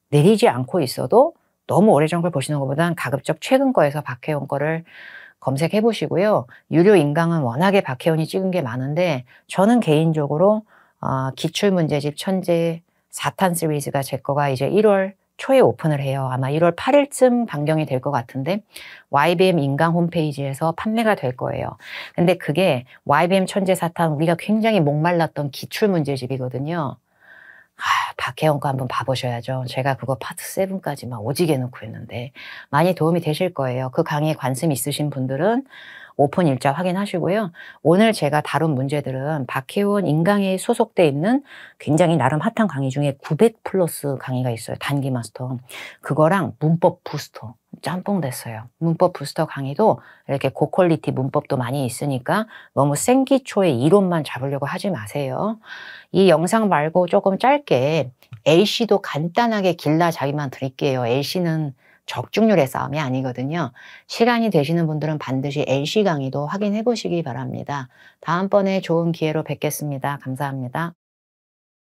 내리지 않고 있어도 너무 오래전 걸 보시는 것보단 가급적 최근 거에서 박혜원 거를 검색해 보시고요. 유료 인강은 워낙에 박혜원이 찍은 게 많은데 저는 개인적으로 어, 기출문제집 천재 4탄 시리즈가 제 거가 이제 1월 초에 오픈을 해요. 아마 1월 8일쯤 반경이 될 것 같은데 YBM 인강 홈페이지에서 판매가 될 거예요. 근데 그게 YBM 천재 사탕 우리가 굉장히 목말랐던 기출 문제집이거든요. 아, 박혜원 거 한번 봐보셔야죠. 제가 그거 파트 7까지 막 오지게 놓고 했는데 많이 도움이 되실 거예요. 그 강의에 관심 있으신 분들은 오픈 일자 확인하시고요. 오늘 제가 다룬 문제들은 박혜원 인강에 소속돼 있는 굉장히 나름 핫한 강의 중에 900 플러스 강의가 있어요. 단기 마스터. 그거랑 문법 부스터. 짬뽕 됐어요. 문법 부스터 강의도 이렇게 고퀄리티 문법도 많이 있으니까 너무 생기초의 이론만 잡으려고 하지 마세요. 이 영상 말고 조금 짧게 AC도 간단하게 길라 자기만 드릴게요. AC는 적중률의 싸움이 아니거든요. 시간이 되시는 분들은 반드시 LC 강의도 확인해 보시기 바랍니다. 다음번에 좋은 기회로 뵙겠습니다. 감사합니다.